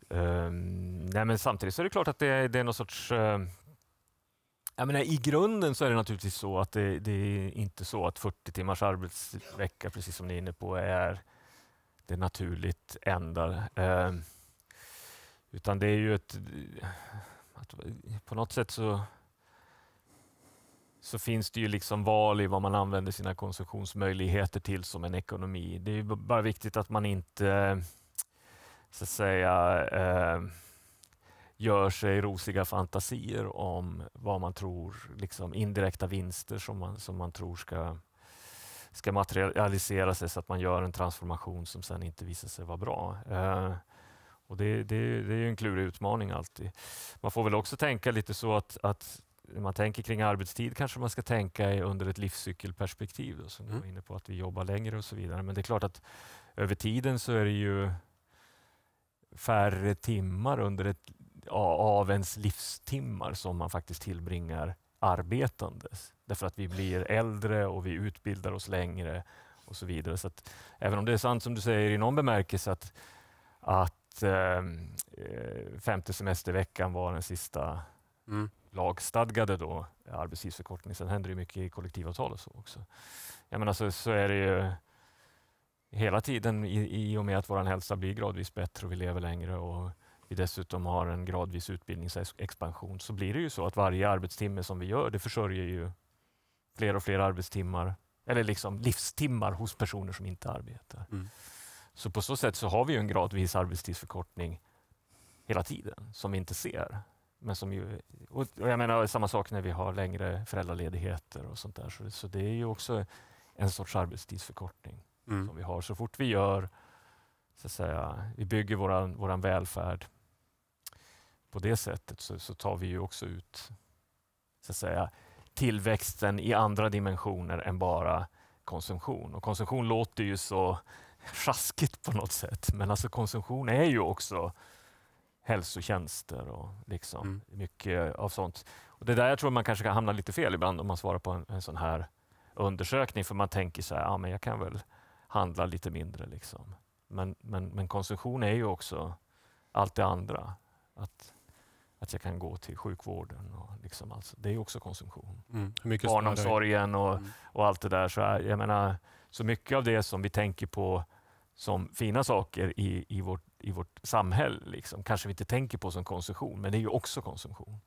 Um, nej, men samtidigt så är det klart att det, det är någon sorts... Uh, jag menar, I grunden så är det naturligtvis så att det, det, är inte så att 40 timmars arbetsvecka, precis som ni är inne på, är det naturligt enda. Uh, ehm, utan det är ju ett... På något sätt så så finns det ju liksom val i vad man använder sina konsumtionsmöjligheter till som en ekonomi. Det är bara viktigt att man inte så att säga eh, gör sig rosiga fantasier om vad man tror, liksom indirekta vinster som man, som man tror ska, ska materialisera sig så att man gör en transformation som sen inte visar sig vara bra. Eh, och det, det, det, är en klurig utmaning alltid. Man får väl också tänka lite så att, att när man tänker kring arbetstid kanske man ska tänka under ett livscykelperspektiv, då, som mm. du var inne på, att vi jobbar längre och så vidare. Men det är klart att över tiden så är det ju färre timmar under ett, av ens livstimmar som man faktiskt tillbringar arbetandes. Därför att vi blir äldre och vi utbildar oss längre och så vidare. Så att, även om det är sant som du säger i någon bemärkelse att, att ehm, eh, femte semesterveckan var den sista mm. lagstadgade då, arbetstidsförkortningen. Sen händer det mycket i kollektivavtal och så också. Jag menar så, så är det ju hela tiden i, i och med att vår hälsa blir gradvis bättre och vi lever längre och vi dessutom har en gradvis utbildningsexpansion så blir det ju så att varje arbetstimme som vi gör, det försörjer ju fler och fler arbetstimmar eller liksom livstimmar hos personer som inte arbetar. Mm. Så på så sätt så har vi ju en gradvis arbetstidsförkortning hela tiden som vi inte ser. Men som ju, och jag menar samma sak när vi har längre föräldraledigheter och sånt där. Så, så det är ju också en sorts arbetstidsförkortning mm. som vi har. Så fort vi gör, så att säga, vi bygger vår våran välfärd på det sättet så, så tar vi ju också ut så att säga, tillväxten i andra dimensioner än bara konsumtion. Och konsumtion låter ju så sjaskigt på något sätt, men alltså konsumtion är ju också hälsotjänster och liksom mm. mycket av sånt. Och det där jag tror man kanske kan hamna lite fel ibland om man svarar på en, en sån här undersökning, för man tänker så här, ja, men jag kan väl handla lite mindre. Liksom. Men, men, men konsumtion är ju också allt det andra. Att, att jag kan gå till sjukvården. Och liksom alltså, det är också konsumtion. Mm. Barnomsorgen och, mm. och allt det där. Så, är, jag menar, så mycket av det som vi tänker på som fina saker i, i, vårt, i vårt samhälle liksom, kanske vi inte tänker på som konsumtion, men det är ju också konsumtion.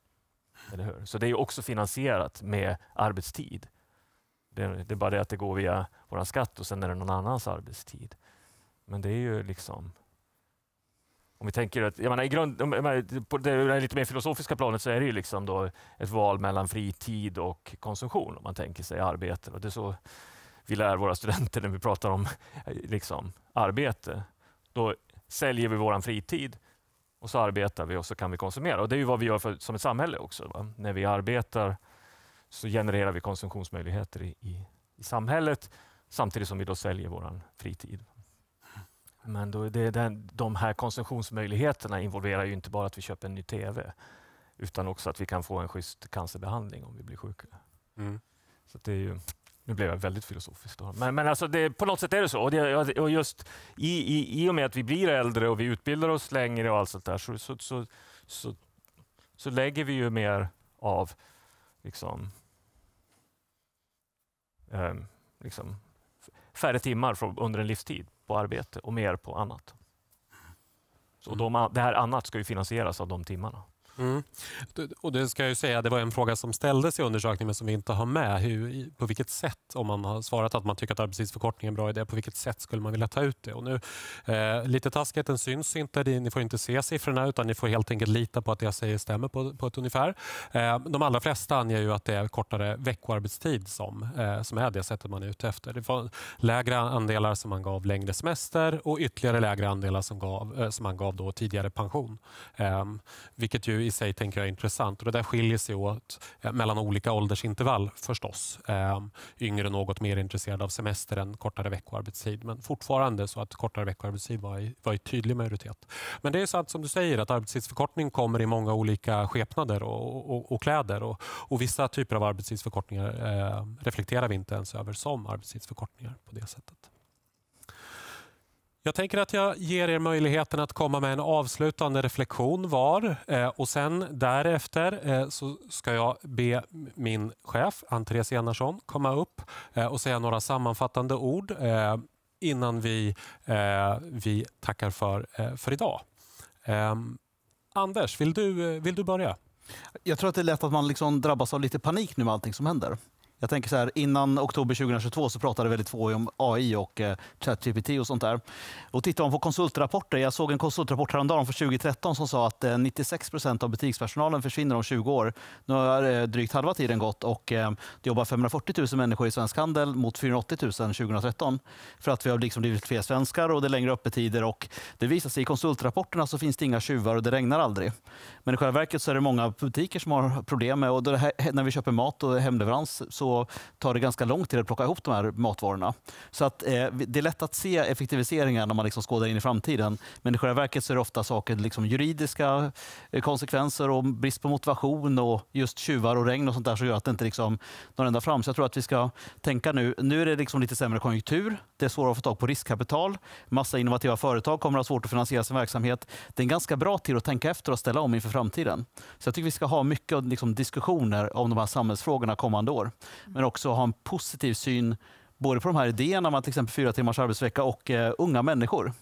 Eller hur? Så det är också finansierat med arbetstid. Det är, det är bara det att det går via vår skatt och sen är det någon annans arbetstid. Men det är ju liksom... Om vi tänker att, jag menar, i grund, på det lite mer filosofiska planet så är det ju liksom då ett val mellan fritid och konsumtion om man tänker sig arbete. Och det är så vi lär våra studenter när vi pratar om liksom, arbete. Då säljer vi vår fritid och så arbetar vi och så kan vi konsumera. Och Det är ju vad vi gör för, som ett samhälle också. Va? När vi arbetar så genererar vi konsumtionsmöjligheter i, i, i samhället samtidigt som vi då säljer vår fritid. Men då är den, de här konsumtionsmöjligheterna involverar ju inte bara att vi köper en ny TV utan också att vi kan få en schysst cancerbehandling om vi blir sjuka. Mm. Så det är ju, nu blev jag väldigt filosofisk. Då. Men, men alltså det, på något sätt är det så. Och, det, och just i, i, I och med att vi blir äldre och vi utbildar oss längre och allt sånt där så, så, så, så, så lägger vi ju mer av liksom, eh, liksom, färre timmar under en livstid på arbete och mer på annat. Så mm. de, det här annat ska ju finansieras av de timmarna. Mm. Och det ska jag säga, det var en fråga som ställdes i undersökningen men som vi inte har med. Hur, på vilket sätt, om man har svarat att man tycker att arbetstidsförkortning är en bra idé, på vilket sätt skulle man vilja ta ut det? Och nu, eh, lite taskigheten syns inte, ni får inte se siffrorna utan ni får helt enkelt lita på att det jag säger stämmer på, på ett ungefär. Eh, de allra flesta anger ju att det är kortare veckoarbetstid som, eh, som är det sättet man är ute efter. Det var lägre andelar som man gav längre semester och ytterligare lägre andelar som, gav, eh, som man gav då tidigare pension. Ehm, vilket ju i sig tänker jag är intressant. Och det där skiljer sig åt eh, mellan olika åldersintervall förstås. Ehm, yngre något mer intresserade av semester än kortare veckoarbetstid. Men fortfarande så att kortare veckoarbetstid var i, var i tydlig majoritet. Men det är sant som du säger att arbetstidsförkortning kommer i många olika skepnader och, och, och kläder. Och, och, Vissa typer av arbetstidsförkortningar eh, reflekterar vi inte ens över som arbetstidsförkortningar på det sättet. Jag tänker att jag ger er möjligheten att komma med en avslutande reflektion var eh, och sen därefter eh, så ska jag be min chef Ann-Therese Enarsson komma upp eh, och säga några sammanfattande ord innan vi, vi tackar för, för idag. Ehm, Anders, vill du, vill du börja? Jag tror att det är lätt att man liksom drabbas av lite panik nu med allting som händer. Jag tänker så här, innan oktober 2022 så pratade väldigt få om AI och eh, ChatGPT och sånt där. Och tittar man på konsultrapporter, jag såg en konsultrapport häromdagen från 2013 som sa att 96 eh, procent av butikspersonalen försvinner om 20 år. Nu har eh, drygt halva tiden gått och det jobbar 540 000 människor i svensk handel mot 480 000 2013. För att vi har liksom blivit fler svenskar och det är längre öppettider och det visar sig i konsultrapporterna så finns det inga tjuvar och det regnar aldrig. Men i själva verket så är det många butiker som har problem med och här, när vi köper mat och hemleverans så så tar det ganska lång tid att plocka ihop de här matvarorna. Så att, eh, det är lätt att se effektiviseringar när man liksom skådar in i framtiden. Men i själva verket så är det ofta saker, liksom juridiska eh, konsekvenser och brist på motivation och just tjuvar och regn och sånt där som gör att det inte liksom når ända fram. Så jag tror att vi ska tänka nu. Nu är det liksom lite sämre konjunktur. Det är svårare att få tag på riskkapital. Massa innovativa företag kommer att ha svårt att finansiera sin verksamhet. Det är en ganska bra tid att tänka efter och ställa om inför framtiden. Så jag tycker vi ska ha mycket liksom, diskussioner om de här samhällsfrågorna kommande år men också ha en positiv syn både på de här idéerna om att till exempel fyra timmars arbetsvecka och eh, unga människor.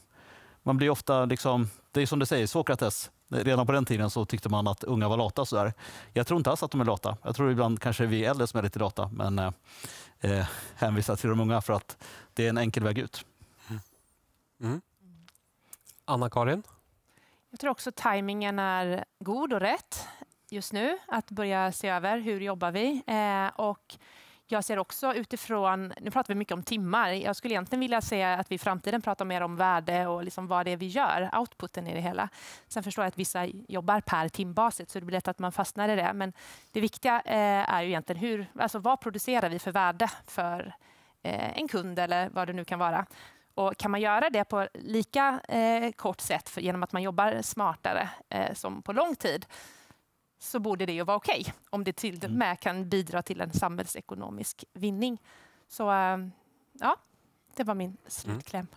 Man blir ofta, liksom, det är som du säger, Sokrates, redan på den tiden så tyckte man att unga var lata. Sådär. Jag tror inte alls att de är lata. Jag tror ibland kanske vi äldre som är lite lata, men eh, eh, hänvisa till de unga för att det är en enkel väg ut. Mm. mm. Anna-Karin? Jag tror också tajmingen är god och rätt just nu att börja se över hur jobbar vi. Eh, och jag ser också utifrån, nu pratar vi mycket om timmar, jag skulle egentligen vilja säga att vi i framtiden pratar mer om värde och liksom vad det är vi gör, outputen i det hela. Sen förstår jag att vissa jobbar per timbasis, så det blir lätt att man fastnar i det. Men det viktiga eh, är ju egentligen hur, alltså vad producerar vi för värde för eh, en kund eller vad det nu kan vara. Och kan man göra det på lika eh, kort sätt för, genom att man jobbar smartare eh, som på lång tid så borde det ju vara okej okay, om det till och mm. med kan bidra till en samhällsekonomisk vinning. Så eh, ja, det var min slutkläm. Mm.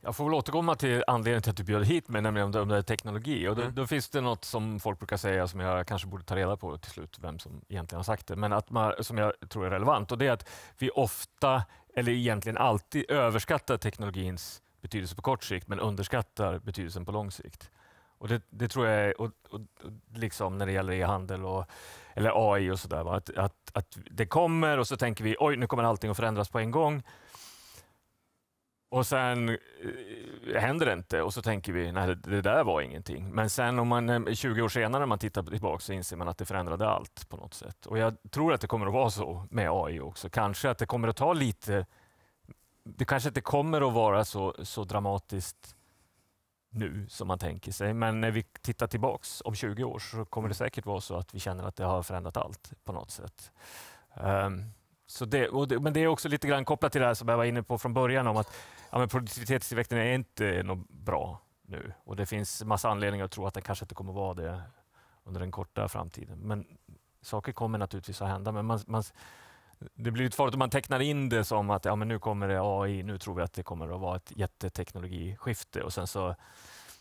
Jag får väl återkomma till anledningen till att du bjöd hit mig, nämligen om det, om det är teknologi. Och då, mm. då, finns det något som folk brukar säga som jag kanske borde ta reda på till slut, vem som egentligen har sagt det, men att man, som jag tror är relevant. Och det är att vi ofta, eller egentligen alltid, överskattar teknologins betydelse på kort sikt, men underskattar betydelsen på lång sikt. Och det, det tror jag är, och, och, och, liksom när det gäller e-handel och eller AI och sådär. Att, att, att det kommer och så tänker vi oj, nu kommer allting att förändras på en gång. Och sen eh, händer det inte och så tänker vi nej, det, det där var ingenting. Men sen om man 20 eh, år senare när man tittar tillbaka så inser man att det förändrade allt på något sätt. Och jag tror att det kommer att vara så med AI också. Kanske att det kommer att ta lite det kanske inte kommer att vara så, så dramatiskt nu som man tänker sig. Men när vi tittar tillbaks om 20 år så kommer det mm. säkert vara så att vi känner att det har förändrat allt på något sätt. Um, så det, det, men det är också lite grann kopplat till det här som jag var inne på från början om att ja, men produktivitetstillväxten är inte något bra nu och det finns massa anledningar att tro att den kanske inte kommer vara det under den korta framtiden. Men saker kommer naturligtvis att hända, men man, man det blir lite farligt om man tecknar in det som att ja, men nu kommer det AI, nu tror vi att det kommer att vara ett jätteteknologiskifte och sen så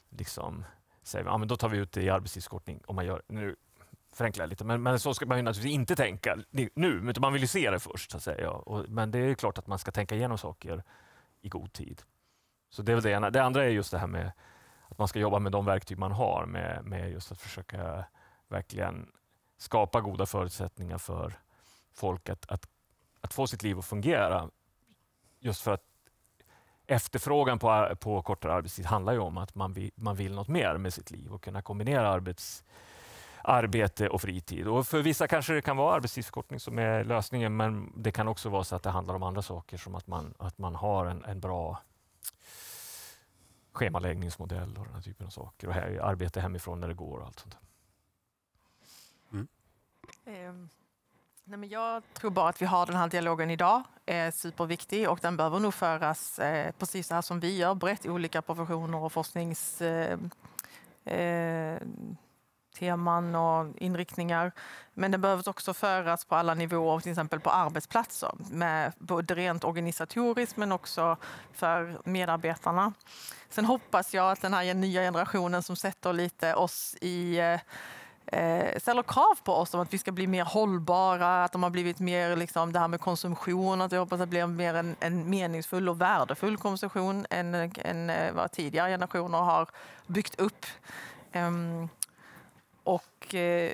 liksom säger man, ja, men då tar vi ut det i arbetstidskortning om man gör nu förenklar jag lite, men, men så ska man ju naturligtvis inte tänka nu, utan man vill ju se det först. Så att säga. Och, men det är klart att man ska tänka igenom saker i god tid. Så det, är det, ena. det andra är just det här med att man ska jobba med de verktyg man har, med, med just att försöka verkligen skapa goda förutsättningar för folk att, att, att få sitt liv att fungera. Just för att efterfrågan på, på kortare arbetstid handlar ju om att man vill, man vill något mer med sitt liv och kunna kombinera arbets, arbete och fritid. Och för vissa kanske det kan vara arbetstidsförkortning som är lösningen, men det kan också vara så att det handlar om andra saker som att man, att man har en, en bra schemaläggningsmodell och den här typen av saker. Och här, arbete hemifrån när det går och allt sånt. Mm. Ehm, Nej, men jag tror bara att vi har den här dialogen idag, är eh, superviktig och den behöver nog föras eh, precis så här som vi gör, brett i olika professioner och forskningsteman eh, eh, och inriktningar. Men den behöver också föras på alla nivåer, till exempel på arbetsplatser, med både rent organisatoriskt men också för medarbetarna. Sen hoppas jag att den här nya generationen som sätter lite oss i eh, eh, ställer krav på oss om att vi ska bli mer hållbara, att de har blivit mer liksom, det här med konsumtion, att vi hoppas att det blir mer en, en meningsfull och värdefull konsumtion än, än eh, vad tidigare generationer har byggt upp. Eh, och eh,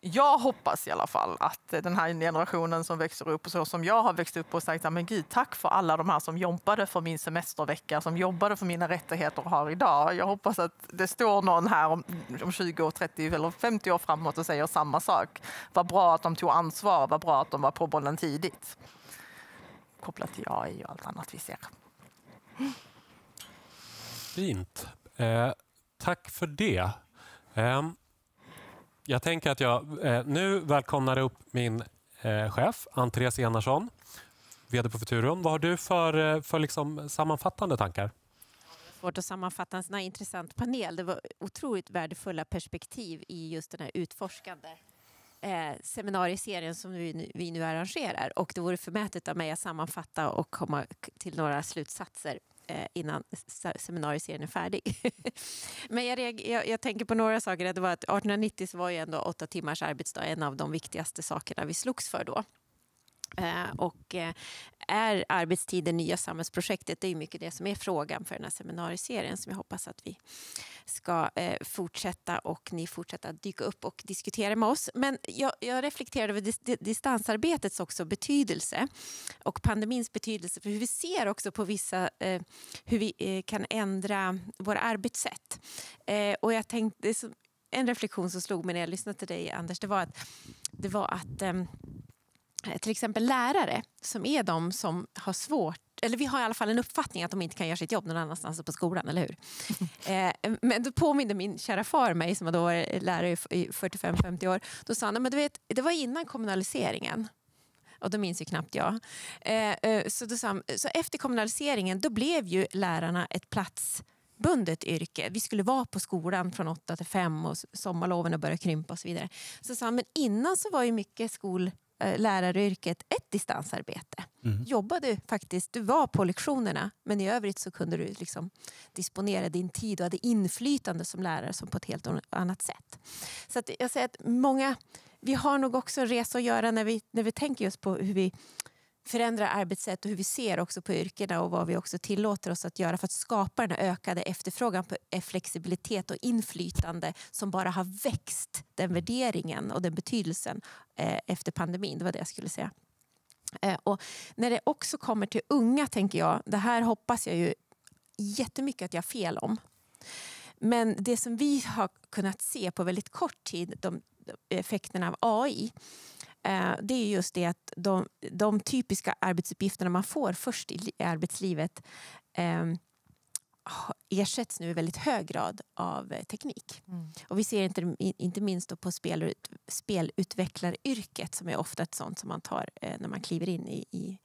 jag hoppas i alla fall att den här generationen som växer upp och så som jag har växt upp och sagt men gud, tack för alla de här som jobbade för min semestervecka, som jobbade för mina rättigheter och har idag. Jag hoppas att det står någon här om, om 20 30 eller 50 år framåt och säger samma sak. Vad bra att de tog ansvar, vad bra att de var på bollen tidigt. Kopplat till AI och allt annat vi ser. Fint. Eh, tack för det. Eh jag tänker att jag eh, nu välkomnar upp min eh, chef, Andreas Enarsson, VD på Futurum. Vad har du för, eh, för liksom sammanfattande tankar? svårt att sammanfatta en sån här intressant panel. Det var otroligt värdefulla perspektiv i just den här utforskande eh, seminarieserien som vi nu, vi nu arrangerar. Och det vore förmätet av mig att sammanfatta och komma till några slutsatser. Eh, innan seminarieserien är färdig. (laughs) Men jag, jag, jag, tänker på några saker. Det var att 1890 var ju ändå åtta timmars arbetsdag en av de viktigaste sakerna vi slogs för då. Eh, och eh, är arbetstid det nya samhällsprojektet? Det är mycket det som är frågan för den här seminarieserien som jag hoppas att vi ska eh, fortsätta och ni fortsätta dyka upp och diskutera med oss. Men jag, jag reflekterade över distansarbetets också betydelse och pandemins betydelse för hur vi ser också på vissa, hur vi kan ändra våra arbetssätt. och jag tänkte, en reflektion som slog mig när jag lyssnade till dig Anders, det var att, det var att ehm, Eh, till exempel lärare som är de som har svårt eller vi har i alla fall en uppfattning att de inte kan göra sitt jobb någon annanstans på skolan, eller hur? (laughs) eh, men då påminde min kära far mig, som då var lärare i 45-50 år. Då sa han, men du vet, det var innan kommunaliseringen. Och då minns ju knappt jag. Eh, eh, så, då sa han, så efter kommunaliseringen, då blev ju lärarna ett platsbundet yrke. Vi skulle vara på skolan från 8 till 5 och sommarloven började krympa och så vidare. Så sa han, men innan så var ju mycket skol Eh, läraryrket ett distansarbete. Mm. Jobbade faktiskt, du var på lektionerna men i övrigt så kunde du liksom disponera din tid och hade inflytande som lärare som på ett helt annat sätt. Så jag säger att många, vi har nog också en resa att göra när vi, när vi tänker just på hur vi förändra arbetssätt och hur vi ser också på yrkena och vad vi också tillåter oss att göra för att skapa den här ökade efterfrågan på eh, flexibilitet och inflytande som bara har växt, den värderingen och den betydelsen eh, efter pandemin. Det var det jag skulle säga. Eh, och när det också kommer till unga, tänker jag, det här hoppas jag ju jättemycket att jag har fel om. Men det som vi har kunnat se på väldigt kort tid, de effekterna av AI, Eh, det är just det att de, de typiska arbetsuppgifterna man får först i arbetslivet ehm, ersätts nu i väldigt hög grad av eh, teknik. Mm. Och vi ser inte, inte minst på spel, spelutvecklaryrket som är ofta ett sånt som man tar eh, när man kliver in i, i,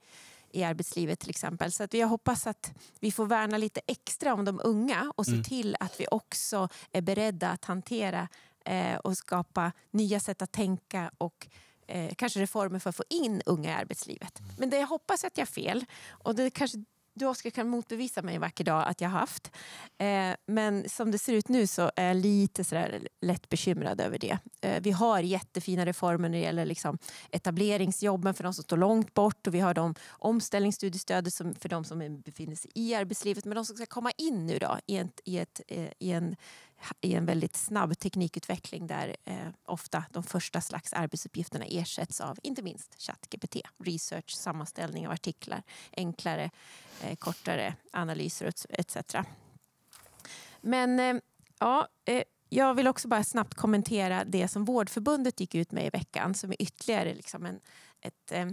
i arbetslivet till exempel. Så att jag hoppas att vi får värna lite extra om de unga och se mm. till att vi också är beredda att hantera eh, och skapa nya sätt att tänka och eh, kanske reformer för att få in unga i arbetslivet. Mm. Men det jag hoppas att jag har fel, och det kanske du Oskar kan motbevisa mig en vacker dag att jag haft. Eh, men som det ser ut nu så är jag lite sådär lätt bekymrad över det. Eh, vi har jättefina reformer när det gäller liksom etableringsjobben för de som står långt bort och vi har de omställningsstudiestödet för de som befinner sig i arbetslivet. Men de som ska komma in nu då i, ett, i, ett, eh, i en i en väldigt snabb teknikutveckling där eh, ofta de första slags arbetsuppgifterna ersätts av inte minst ChatGPT. Research, sammanställning av artiklar, enklare, eh, kortare analyser etc. Men eh, ja, eh, jag vill också bara snabbt kommentera det som Vårdförbundet gick ut med i veckan som är ytterligare liksom en, ett eh,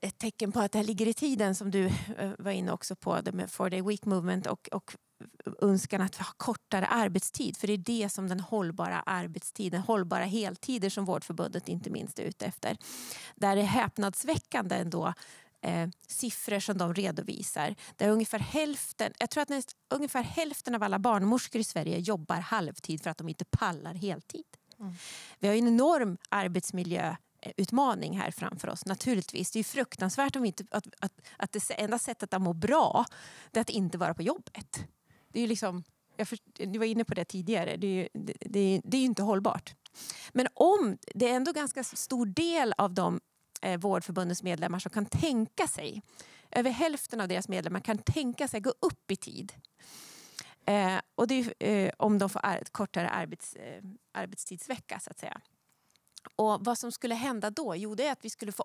ett tecken på att det här ligger i tiden som du eh, var inne också på, det med 4 Day Week Movement och, och önskan att ha kortare arbetstid. För det är det som den hållbara arbetstiden, hållbara heltider som Vårdförbundet inte minst är ute efter. Där är häpnadsväckande ändå eh, siffror som de redovisar. Där ungefär hälften, jag tror att näst, ungefär hälften av alla barnmorskor i Sverige jobbar halvtid för att de inte pallar heltid. Mm. Vi har en enorm arbetsmiljö utmaning här framför oss. naturligtvis. Det är fruktansvärt om inte, att, att, att det enda sättet att må bra är att inte vara på jobbet. Det är liksom, jag för, du var inne på det tidigare, det är ju det, det, det är inte hållbart. Men om det är ändå ganska stor del av de eh, vårdförbundens medlemmar som kan tänka sig, över hälften av deras medlemmar kan tänka sig gå upp i tid. Eh, och det är eh, om de får ar kortare arbets, eh, arbetstidsvecka så att säga. Och vad som skulle hända då? Jo, det är att vi skulle få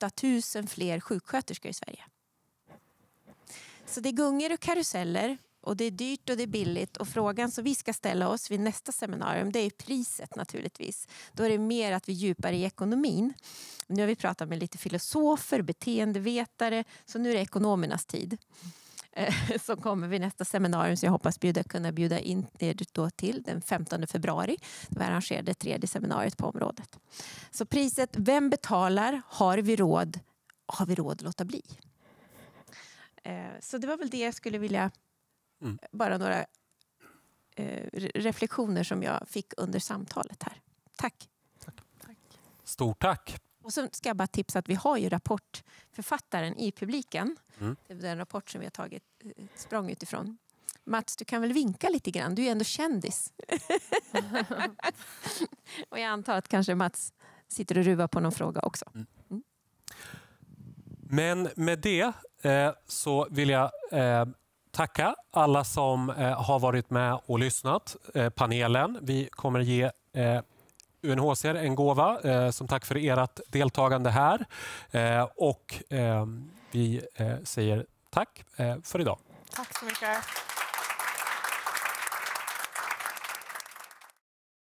8000 fler sjuksköterskor i Sverige. Så det är gungor och karuseller och det är dyrt och det är billigt och frågan som vi ska ställa oss vid nästa seminarium det är priset naturligtvis. Då är det mer att vi djupar i ekonomin. Nu har vi pratat med lite filosofer, beteendevetare, så nu är det ekonomernas tid eh, som kommer vid nästa seminarium som jag hoppas bjuda, kunna bjuda in er då till den 15 februari. Då vi arrangerar det tredje seminariet på området. Så priset, vem betalar? Har vi råd? Har vi råd att låta bli? Eh, så det var väl det jag skulle vilja Mm. Bara några eh, reflektioner som jag fick under samtalet här. Tack. tack. tack. Stort tack. Och så ska jag bara tipsa att vi har ju rapportförfattaren i publiken. Mm. Det är den rapport som vi har tagit eh, språng utifrån. Mats, du kan väl vinka lite grann? Du är ju ändå kändis. (laughs) och jag antar att kanske Mats sitter och ruvar på någon fråga också. Mm. mm. Men med det eh, så vill jag eh, tacka alla som eh, har varit med och lyssnat, eh, panelen. Vi kommer ge eh, UNHCR en gåva som tack för ert deltagande här. Och vi säger tack för idag. Tack så mycket.